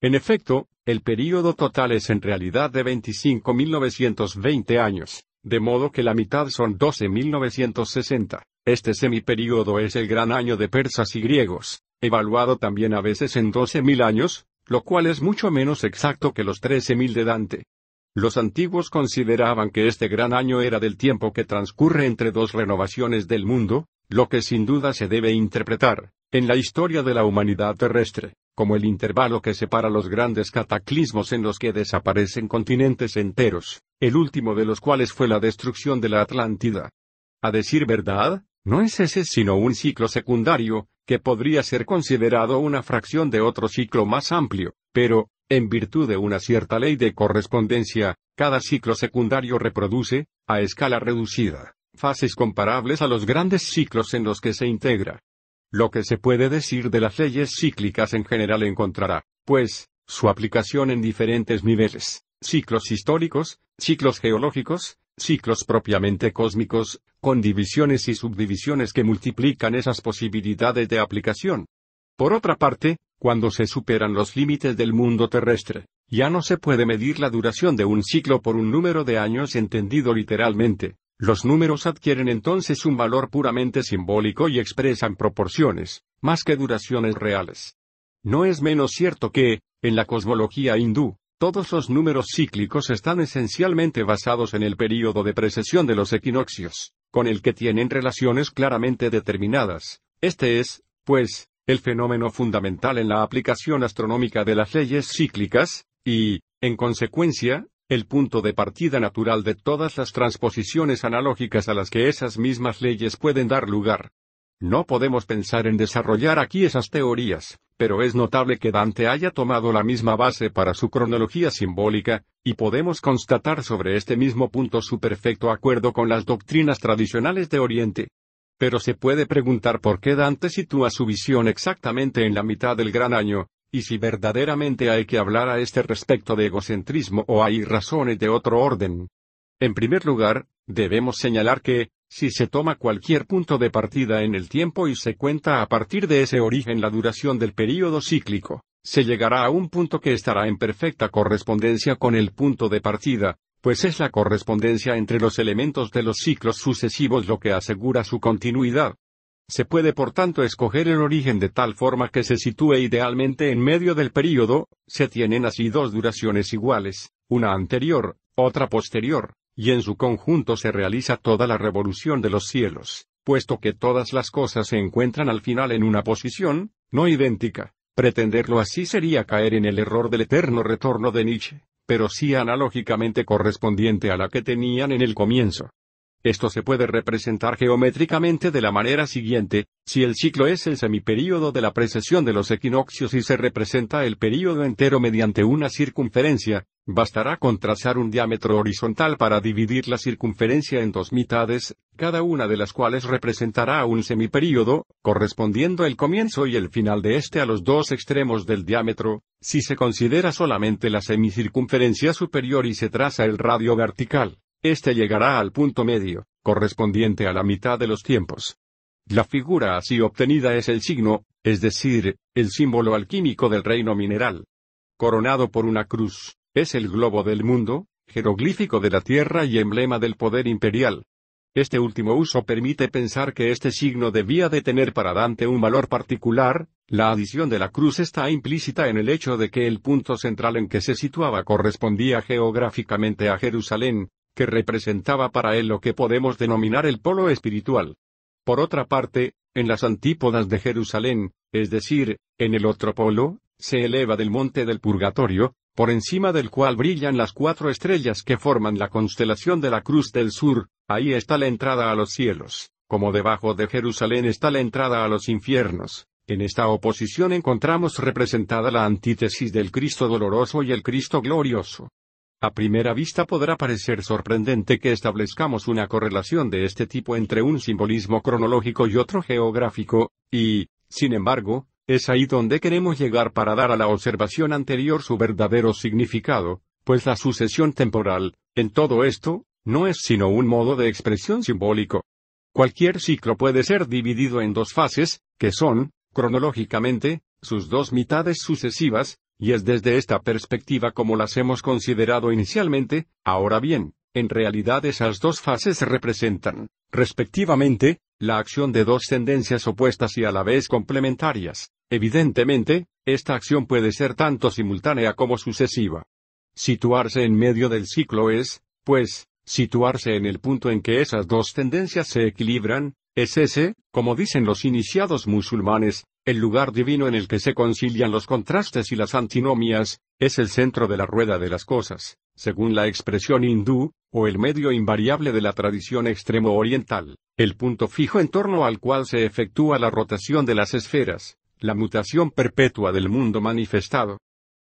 En efecto, el período total es en realidad de 25.920 años, de modo que la mitad son 12.960. Este semiperíodo es el gran año de persas y griegos, evaluado también a veces en 12.000 años, lo cual es mucho menos exacto que los 13.000 de Dante. Los antiguos consideraban que este gran año era del tiempo que transcurre entre dos renovaciones del mundo, lo que sin duda se debe interpretar, en la historia de la humanidad terrestre, como el intervalo que separa los grandes cataclismos en los que desaparecen continentes enteros, el último de los cuales fue la destrucción de la Atlántida. A decir verdad, no es ese sino un ciclo secundario, que podría ser considerado una fracción de otro ciclo más amplio, pero, en virtud de una cierta ley de correspondencia, cada ciclo secundario reproduce, a escala reducida, fases comparables a los grandes ciclos en los que se integra. Lo que se puede decir de las leyes cíclicas en general encontrará, pues, su aplicación en diferentes niveles, ciclos históricos, ciclos geológicos, ciclos propiamente cósmicos, con divisiones y subdivisiones que multiplican esas posibilidades de aplicación. Por otra parte, cuando se superan los límites del mundo terrestre, ya no se puede medir la duración de un ciclo por un número de años entendido literalmente. Los números adquieren entonces un valor puramente simbólico y expresan proporciones, más que duraciones reales. No es menos cierto que, en la cosmología hindú, todos los números cíclicos están esencialmente basados en el período de precesión de los equinoccios, con el que tienen relaciones claramente determinadas. Este es, pues, el fenómeno fundamental en la aplicación astronómica de las leyes cíclicas, y, en consecuencia, el punto de partida natural de todas las transposiciones analógicas a las que esas mismas leyes pueden dar lugar. No podemos pensar en desarrollar aquí esas teorías, pero es notable que Dante haya tomado la misma base para su cronología simbólica, y podemos constatar sobre este mismo punto su perfecto acuerdo con las doctrinas tradicionales de Oriente. Pero se puede preguntar por qué Dante sitúa su visión exactamente en la mitad del gran año, y si verdaderamente hay que hablar a este respecto de egocentrismo o hay razones de otro orden. En primer lugar, debemos señalar que, si se toma cualquier punto de partida en el tiempo y se cuenta a partir de ese origen la duración del período cíclico, se llegará a un punto que estará en perfecta correspondencia con el punto de partida, pues es la correspondencia entre los elementos de los ciclos sucesivos lo que asegura su continuidad. Se puede por tanto escoger el origen de tal forma que se sitúe idealmente en medio del período, se tienen así dos duraciones iguales, una anterior, otra posterior, y en su conjunto se realiza toda la revolución de los cielos, puesto que todas las cosas se encuentran al final en una posición, no idéntica. Pretenderlo así sería caer en el error del eterno retorno de Nietzsche pero sí analógicamente correspondiente a la que tenían en el comienzo. Esto se puede representar geométricamente de la manera siguiente, si el ciclo es el semiperíodo de la precesión de los equinoccios y se representa el período entero mediante una circunferencia, bastará con trazar un diámetro horizontal para dividir la circunferencia en dos mitades, cada una de las cuales representará un semiperíodo, correspondiendo el comienzo y el final de este a los dos extremos del diámetro, si se considera solamente la semicircunferencia superior y se traza el radio vertical. Este llegará al punto medio, correspondiente a la mitad de los tiempos. La figura así obtenida es el signo, es decir, el símbolo alquímico del reino mineral. Coronado por una cruz, es el globo del mundo, jeroglífico de la tierra y emblema del poder imperial. Este último uso permite pensar que este signo debía de tener para Dante un valor particular, la adición de la cruz está implícita en el hecho de que el punto central en que se situaba correspondía geográficamente a Jerusalén, que representaba para él lo que podemos denominar el polo espiritual. Por otra parte, en las antípodas de Jerusalén, es decir, en el otro polo, se eleva del monte del Purgatorio, por encima del cual brillan las cuatro estrellas que forman la constelación de la Cruz del Sur, ahí está la entrada a los cielos, como debajo de Jerusalén está la entrada a los infiernos. En esta oposición encontramos representada la antítesis del Cristo doloroso y el Cristo glorioso. A primera vista podrá parecer sorprendente que establezcamos una correlación de este tipo entre un simbolismo cronológico y otro geográfico, y, sin embargo, es ahí donde queremos llegar para dar a la observación anterior su verdadero significado, pues la sucesión temporal, en todo esto, no es sino un modo de expresión simbólico. Cualquier ciclo puede ser dividido en dos fases, que son, cronológicamente, sus dos mitades sucesivas, y es desde esta perspectiva como las hemos considerado inicialmente, ahora bien, en realidad esas dos fases representan, respectivamente, la acción de dos tendencias opuestas y a la vez complementarias. Evidentemente, esta acción puede ser tanto simultánea como sucesiva. Situarse en medio del ciclo es, pues, situarse en el punto en que esas dos tendencias se equilibran, es ese, como dicen los iniciados musulmanes, el lugar divino en el que se concilian los contrastes y las antinomias, es el centro de la rueda de las cosas, según la expresión hindú, o el medio invariable de la tradición extremo oriental, el punto fijo en torno al cual se efectúa la rotación de las esferas, la mutación perpetua del mundo manifestado.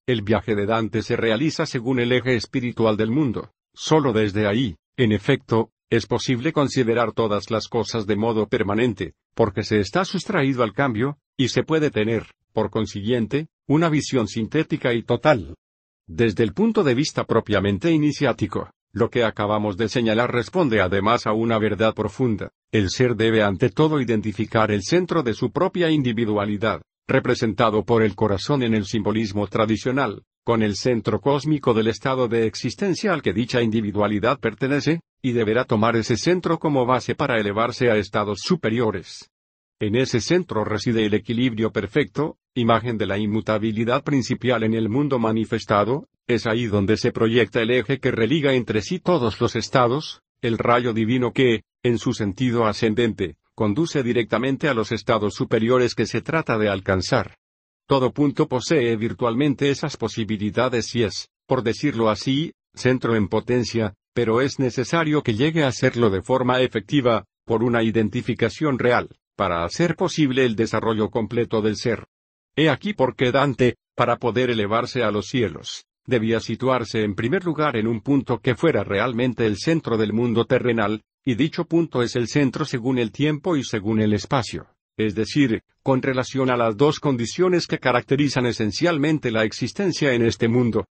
El viaje de Dante se realiza según el eje espiritual del mundo, solo desde ahí, en efecto, es posible considerar todas las cosas de modo permanente, porque se está sustraído al cambio, y se puede tener, por consiguiente, una visión sintética y total. Desde el punto de vista propiamente iniciático, lo que acabamos de señalar responde además a una verdad profunda. El ser debe ante todo identificar el centro de su propia individualidad, representado por el corazón en el simbolismo tradicional, con el centro cósmico del estado de existencia al que dicha individualidad pertenece, y deberá tomar ese centro como base para elevarse a estados superiores. En ese centro reside el equilibrio perfecto, imagen de la inmutabilidad principal en el mundo manifestado, es ahí donde se proyecta el eje que religa entre sí todos los estados, el rayo divino que, en su sentido ascendente, conduce directamente a los estados superiores que se trata de alcanzar. Todo punto posee virtualmente esas posibilidades y es, por decirlo así, centro en potencia, pero es necesario que llegue a hacerlo de forma efectiva, por una identificación real, para hacer posible el desarrollo completo del ser. He aquí por qué Dante, para poder elevarse a los cielos, debía situarse en primer lugar en un punto que fuera realmente el centro del mundo terrenal, y dicho punto es el centro según el tiempo y según el espacio, es decir, con relación a las dos condiciones que caracterizan esencialmente la existencia en este mundo,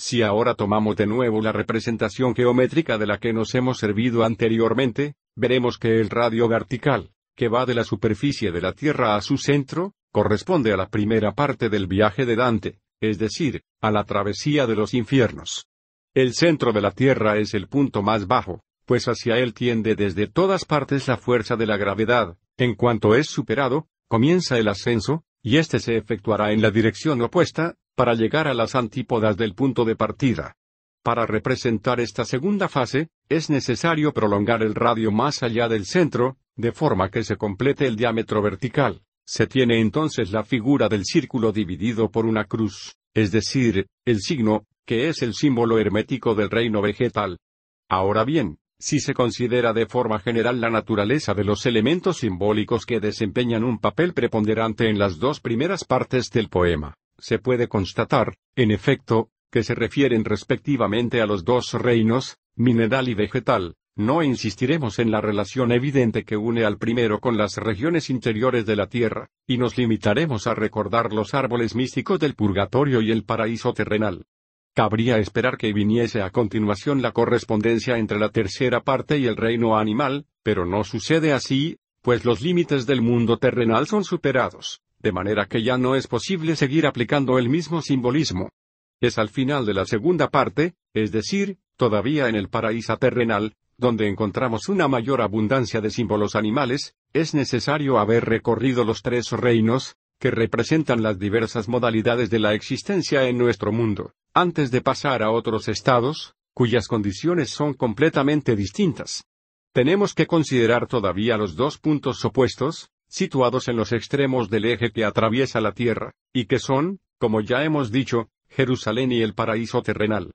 si ahora tomamos de nuevo la representación geométrica de la que nos hemos servido anteriormente, veremos que el radio vertical, que va de la superficie de la Tierra a su centro, corresponde a la primera parte del viaje de Dante, es decir, a la travesía de los infiernos. El centro de la Tierra es el punto más bajo, pues hacia él tiende desde todas partes la fuerza de la gravedad, en cuanto es superado, comienza el ascenso, y éste se efectuará en la dirección opuesta, para llegar a las antípodas del punto de partida. Para representar esta segunda fase, es necesario prolongar el radio más allá del centro, de forma que se complete el diámetro vertical. Se tiene entonces la figura del círculo dividido por una cruz, es decir, el signo, que es el símbolo hermético del reino vegetal. Ahora bien, si se considera de forma general la naturaleza de los elementos simbólicos que desempeñan un papel preponderante en las dos primeras partes del poema, se puede constatar, en efecto, que se refieren respectivamente a los dos reinos, mineral y vegetal, no insistiremos en la relación evidente que une al primero con las regiones interiores de la Tierra, y nos limitaremos a recordar los árboles místicos del purgatorio y el paraíso terrenal. Cabría esperar que viniese a continuación la correspondencia entre la tercera parte y el reino animal, pero no sucede así, pues los límites del mundo terrenal son superados de manera que ya no es posible seguir aplicando el mismo simbolismo. Es al final de la segunda parte, es decir, todavía en el paraíso terrenal, donde encontramos una mayor abundancia de símbolos animales, es necesario haber recorrido los tres reinos, que representan las diversas modalidades de la existencia en nuestro mundo, antes de pasar a otros estados, cuyas condiciones son completamente distintas. Tenemos que considerar todavía los dos puntos opuestos, situados en los extremos del eje que atraviesa la tierra, y que son, como ya hemos dicho, Jerusalén y el paraíso terrenal.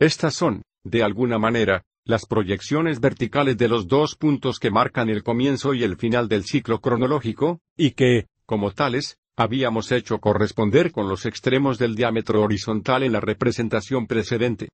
Estas son, de alguna manera, las proyecciones verticales de los dos puntos que marcan el comienzo y el final del ciclo cronológico, y que, como tales, habíamos hecho corresponder con los extremos del diámetro horizontal en la representación precedente.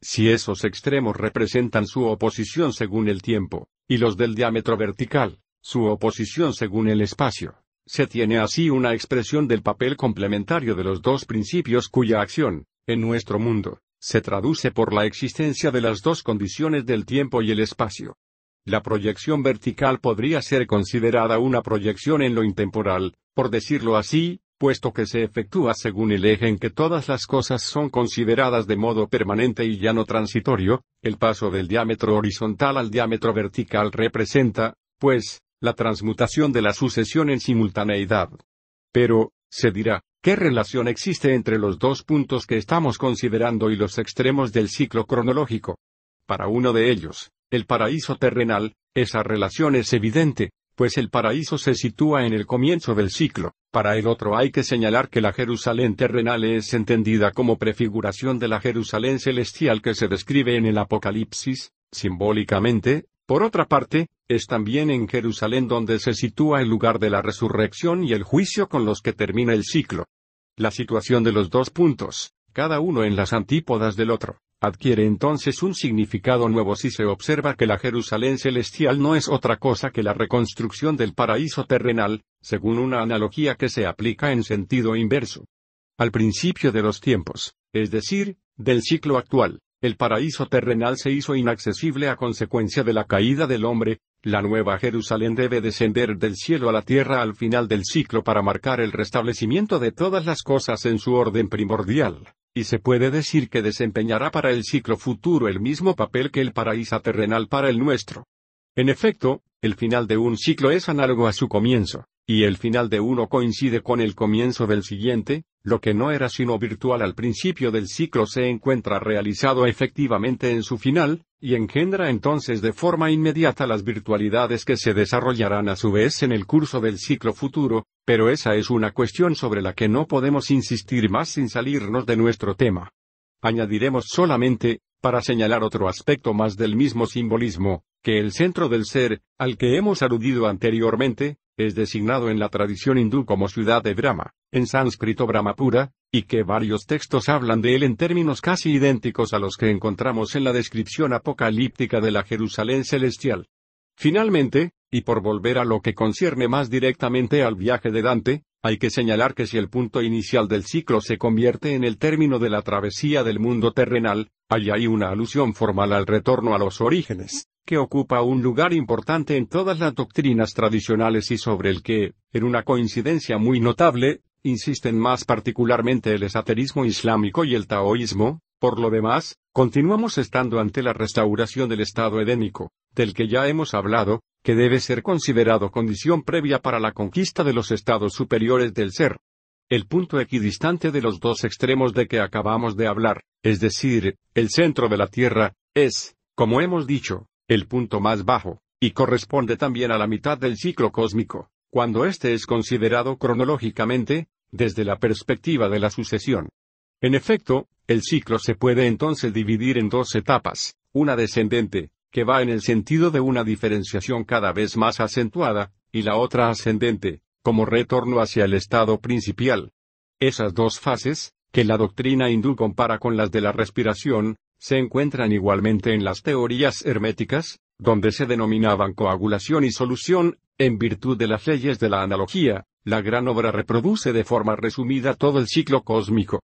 Si esos extremos representan su oposición según el tiempo, y los del diámetro vertical, su oposición según el espacio. Se tiene así una expresión del papel complementario de los dos principios cuya acción, en nuestro mundo, se traduce por la existencia de las dos condiciones del tiempo y el espacio. La proyección vertical podría ser considerada una proyección en lo intemporal, por decirlo así, puesto que se efectúa según el eje en que todas las cosas son consideradas de modo permanente y ya no transitorio, el paso del diámetro horizontal al diámetro vertical representa, pues, la transmutación de la sucesión en simultaneidad. Pero, se dirá, ¿qué relación existe entre los dos puntos que estamos considerando y los extremos del ciclo cronológico? Para uno de ellos, el paraíso terrenal, esa relación es evidente, pues el paraíso se sitúa en el comienzo del ciclo, para el otro hay que señalar que la Jerusalén terrenal es entendida como prefiguración de la Jerusalén celestial que se describe en el Apocalipsis, simbólicamente, por otra parte, es también en Jerusalén donde se sitúa el lugar de la resurrección y el juicio con los que termina el ciclo. La situación de los dos puntos, cada uno en las antípodas del otro, adquiere entonces un significado nuevo si se observa que la Jerusalén celestial no es otra cosa que la reconstrucción del paraíso terrenal, según una analogía que se aplica en sentido inverso. Al principio de los tiempos, es decir, del ciclo actual, el paraíso terrenal se hizo inaccesible a consecuencia de la caída del hombre, la nueva Jerusalén debe descender del cielo a la tierra al final del ciclo para marcar el restablecimiento de todas las cosas en su orden primordial, y se puede decir que desempeñará para el ciclo futuro el mismo papel que el paraíso terrenal para el nuestro. En efecto, el final de un ciclo es análogo a su comienzo y el final de uno coincide con el comienzo del siguiente, lo que no era sino virtual al principio del ciclo se encuentra realizado efectivamente en su final, y engendra entonces de forma inmediata las virtualidades que se desarrollarán a su vez en el curso del ciclo futuro, pero esa es una cuestión sobre la que no podemos insistir más sin salirnos de nuestro tema. Añadiremos solamente, para señalar otro aspecto más del mismo simbolismo, que el centro del ser, al que hemos aludido anteriormente, es designado en la tradición hindú como ciudad de Brahma, en sánscrito Brahmapura, y que varios textos hablan de él en términos casi idénticos a los que encontramos en la descripción apocalíptica de la Jerusalén celestial. Finalmente, y por volver a lo que concierne más directamente al viaje de Dante, hay que señalar que si el punto inicial del ciclo se convierte en el término de la travesía del mundo terrenal, hay una alusión formal al retorno a los orígenes que ocupa un lugar importante en todas las doctrinas tradicionales y sobre el que, en una coincidencia muy notable, insisten más particularmente el esoterismo islámico y el taoísmo, por lo demás, continuamos estando ante la restauración del estado edénico, del que ya hemos hablado, que debe ser considerado condición previa para la conquista de los estados superiores del ser. El punto equidistante de los dos extremos de que acabamos de hablar, es decir, el centro de la Tierra, es, como hemos dicho, el punto más bajo, y corresponde también a la mitad del ciclo cósmico, cuando éste es considerado cronológicamente, desde la perspectiva de la sucesión. En efecto, el ciclo se puede entonces dividir en dos etapas, una descendente, que va en el sentido de una diferenciación cada vez más acentuada, y la otra ascendente, como retorno hacia el estado principal. Esas dos fases, que la doctrina hindú compara con las de la respiración, se encuentran igualmente en las teorías herméticas, donde se denominaban coagulación y solución, en virtud de las leyes de la analogía, la gran obra reproduce de forma resumida todo el ciclo cósmico.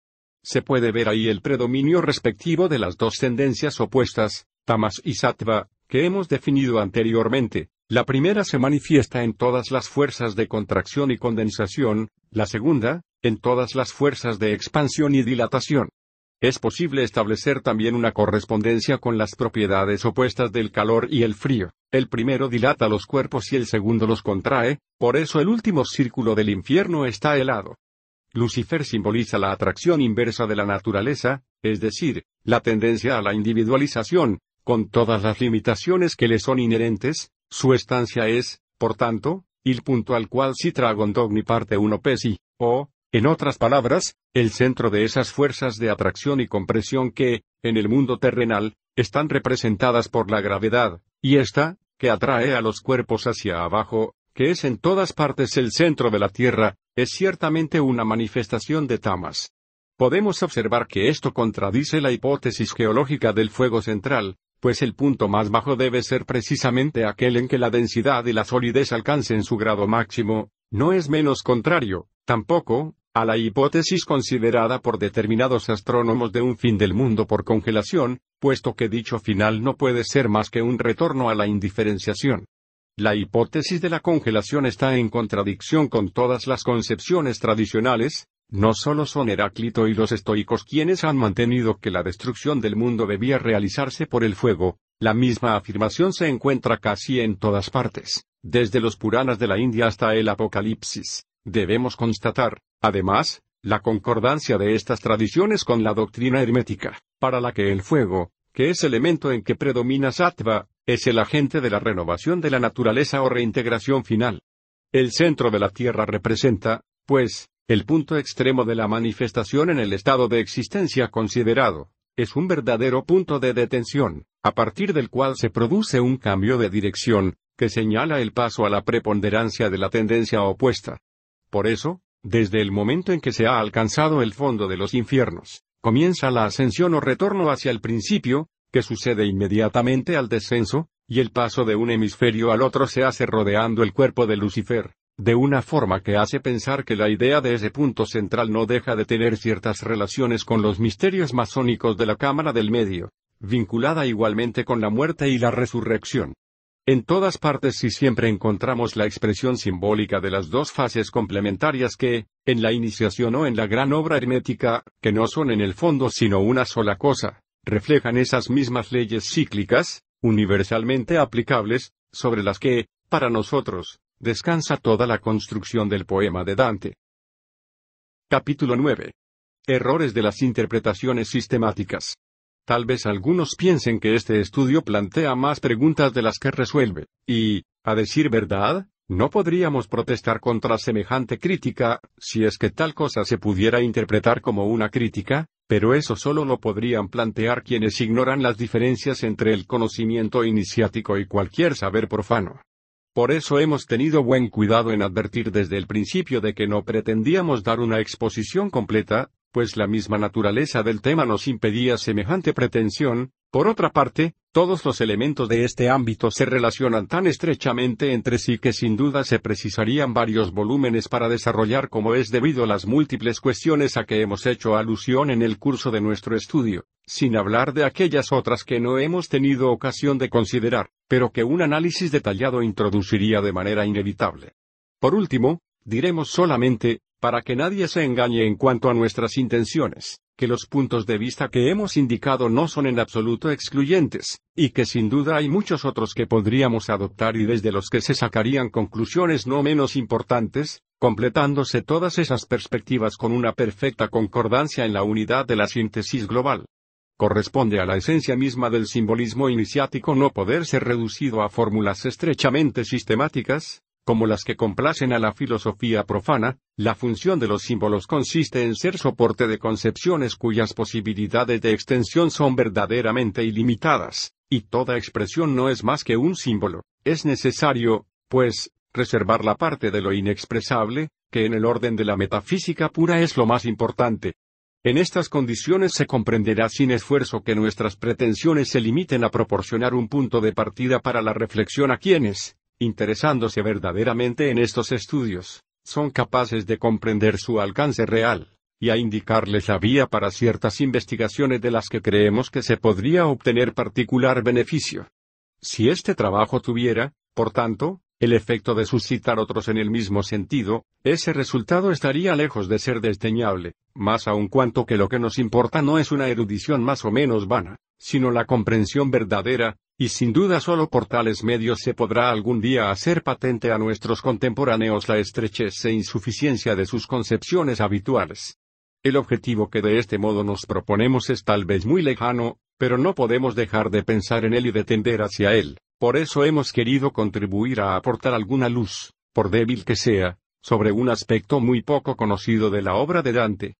Se puede ver ahí el predominio respectivo de las dos tendencias opuestas, tamas y sattva, que hemos definido anteriormente. La primera se manifiesta en todas las fuerzas de contracción y condensación, la segunda, en todas las fuerzas de expansión y dilatación. Es posible establecer también una correspondencia con las propiedades opuestas del calor y el frío. El primero dilata los cuerpos y el segundo los contrae, por eso el último círculo del infierno está helado. Lucifer simboliza la atracción inversa de la naturaleza, es decir, la tendencia a la individualización, con todas las limitaciones que le son inherentes, su estancia es, por tanto, el punto al cual Citra dogni parte 1 pesi, o, en otras palabras, el centro de esas fuerzas de atracción y compresión que, en el mundo terrenal, están representadas por la gravedad, y esta, que atrae a los cuerpos hacia abajo, que es en todas partes el centro de la Tierra, es ciertamente una manifestación de Tamas. Podemos observar que esto contradice la hipótesis geológica del fuego central, pues el punto más bajo debe ser precisamente aquel en que la densidad y la solidez alcancen su grado máximo, no es menos contrario, tampoco, a la hipótesis considerada por determinados astrónomos de un fin del mundo por congelación, puesto que dicho final no puede ser más que un retorno a la indiferenciación. La hipótesis de la congelación está en contradicción con todas las concepciones tradicionales, no solo son Heráclito y los estoicos quienes han mantenido que la destrucción del mundo debía realizarse por el fuego, la misma afirmación se encuentra casi en todas partes, desde los Puranas de la India hasta el Apocalipsis. Debemos constatar, Además, la concordancia de estas tradiciones con la doctrina hermética, para la que el fuego, que es elemento en que predomina sattva, es el agente de la renovación de la naturaleza o reintegración final. El centro de la Tierra representa, pues, el punto extremo de la manifestación en el estado de existencia considerado. Es un verdadero punto de detención, a partir del cual se produce un cambio de dirección, que señala el paso a la preponderancia de la tendencia opuesta. Por eso, desde el momento en que se ha alcanzado el fondo de los infiernos, comienza la ascensión o retorno hacia el principio, que sucede inmediatamente al descenso, y el paso de un hemisferio al otro se hace rodeando el cuerpo de Lucifer, de una forma que hace pensar que la idea de ese punto central no deja de tener ciertas relaciones con los misterios masónicos de la Cámara del Medio, vinculada igualmente con la muerte y la resurrección. En todas partes y siempre encontramos la expresión simbólica de las dos fases complementarias que, en la iniciación o en la gran obra hermética, que no son en el fondo sino una sola cosa, reflejan esas mismas leyes cíclicas, universalmente aplicables, sobre las que, para nosotros, descansa toda la construcción del poema de Dante. Capítulo 9. Errores de las interpretaciones sistemáticas. Tal vez algunos piensen que este estudio plantea más preguntas de las que resuelve, y, a decir verdad, no podríamos protestar contra semejante crítica, si es que tal cosa se pudiera interpretar como una crítica, pero eso solo lo podrían plantear quienes ignoran las diferencias entre el conocimiento iniciático y cualquier saber profano. Por eso hemos tenido buen cuidado en advertir desde el principio de que no pretendíamos dar una exposición completa, pues la misma naturaleza del tema nos impedía semejante pretensión, por otra parte, todos los elementos de este ámbito se relacionan tan estrechamente entre sí que sin duda se precisarían varios volúmenes para desarrollar como es debido las múltiples cuestiones a que hemos hecho alusión en el curso de nuestro estudio, sin hablar de aquellas otras que no hemos tenido ocasión de considerar, pero que un análisis detallado introduciría de manera inevitable. Por último, diremos solamente, para que nadie se engañe en cuanto a nuestras intenciones, que los puntos de vista que hemos indicado no son en absoluto excluyentes, y que sin duda hay muchos otros que podríamos adoptar y desde los que se sacarían conclusiones no menos importantes, completándose todas esas perspectivas con una perfecta concordancia en la unidad de la síntesis global. Corresponde a la esencia misma del simbolismo iniciático no poder ser reducido a fórmulas estrechamente sistemáticas, como las que complacen a la filosofía profana, la función de los símbolos consiste en ser soporte de concepciones cuyas posibilidades de extensión son verdaderamente ilimitadas, y toda expresión no es más que un símbolo. Es necesario, pues, reservar la parte de lo inexpresable, que en el orden de la metafísica pura es lo más importante. En estas condiciones se comprenderá sin esfuerzo que nuestras pretensiones se limiten a proporcionar un punto de partida para la reflexión a quienes, interesándose verdaderamente en estos estudios, son capaces de comprender su alcance real, y a indicarles la vía para ciertas investigaciones de las que creemos que se podría obtener particular beneficio. Si este trabajo tuviera, por tanto, el efecto de suscitar otros en el mismo sentido, ese resultado estaría lejos de ser desdeñable, más aun cuanto que lo que nos importa no es una erudición más o menos vana, sino la comprensión verdadera, y sin duda solo por tales medios se podrá algún día hacer patente a nuestros contemporáneos la estrechez e insuficiencia de sus concepciones habituales. El objetivo que de este modo nos proponemos es tal vez muy lejano, pero no podemos dejar de pensar en él y de tender hacia él, por eso hemos querido contribuir a aportar alguna luz, por débil que sea, sobre un aspecto muy poco conocido de la obra de Dante.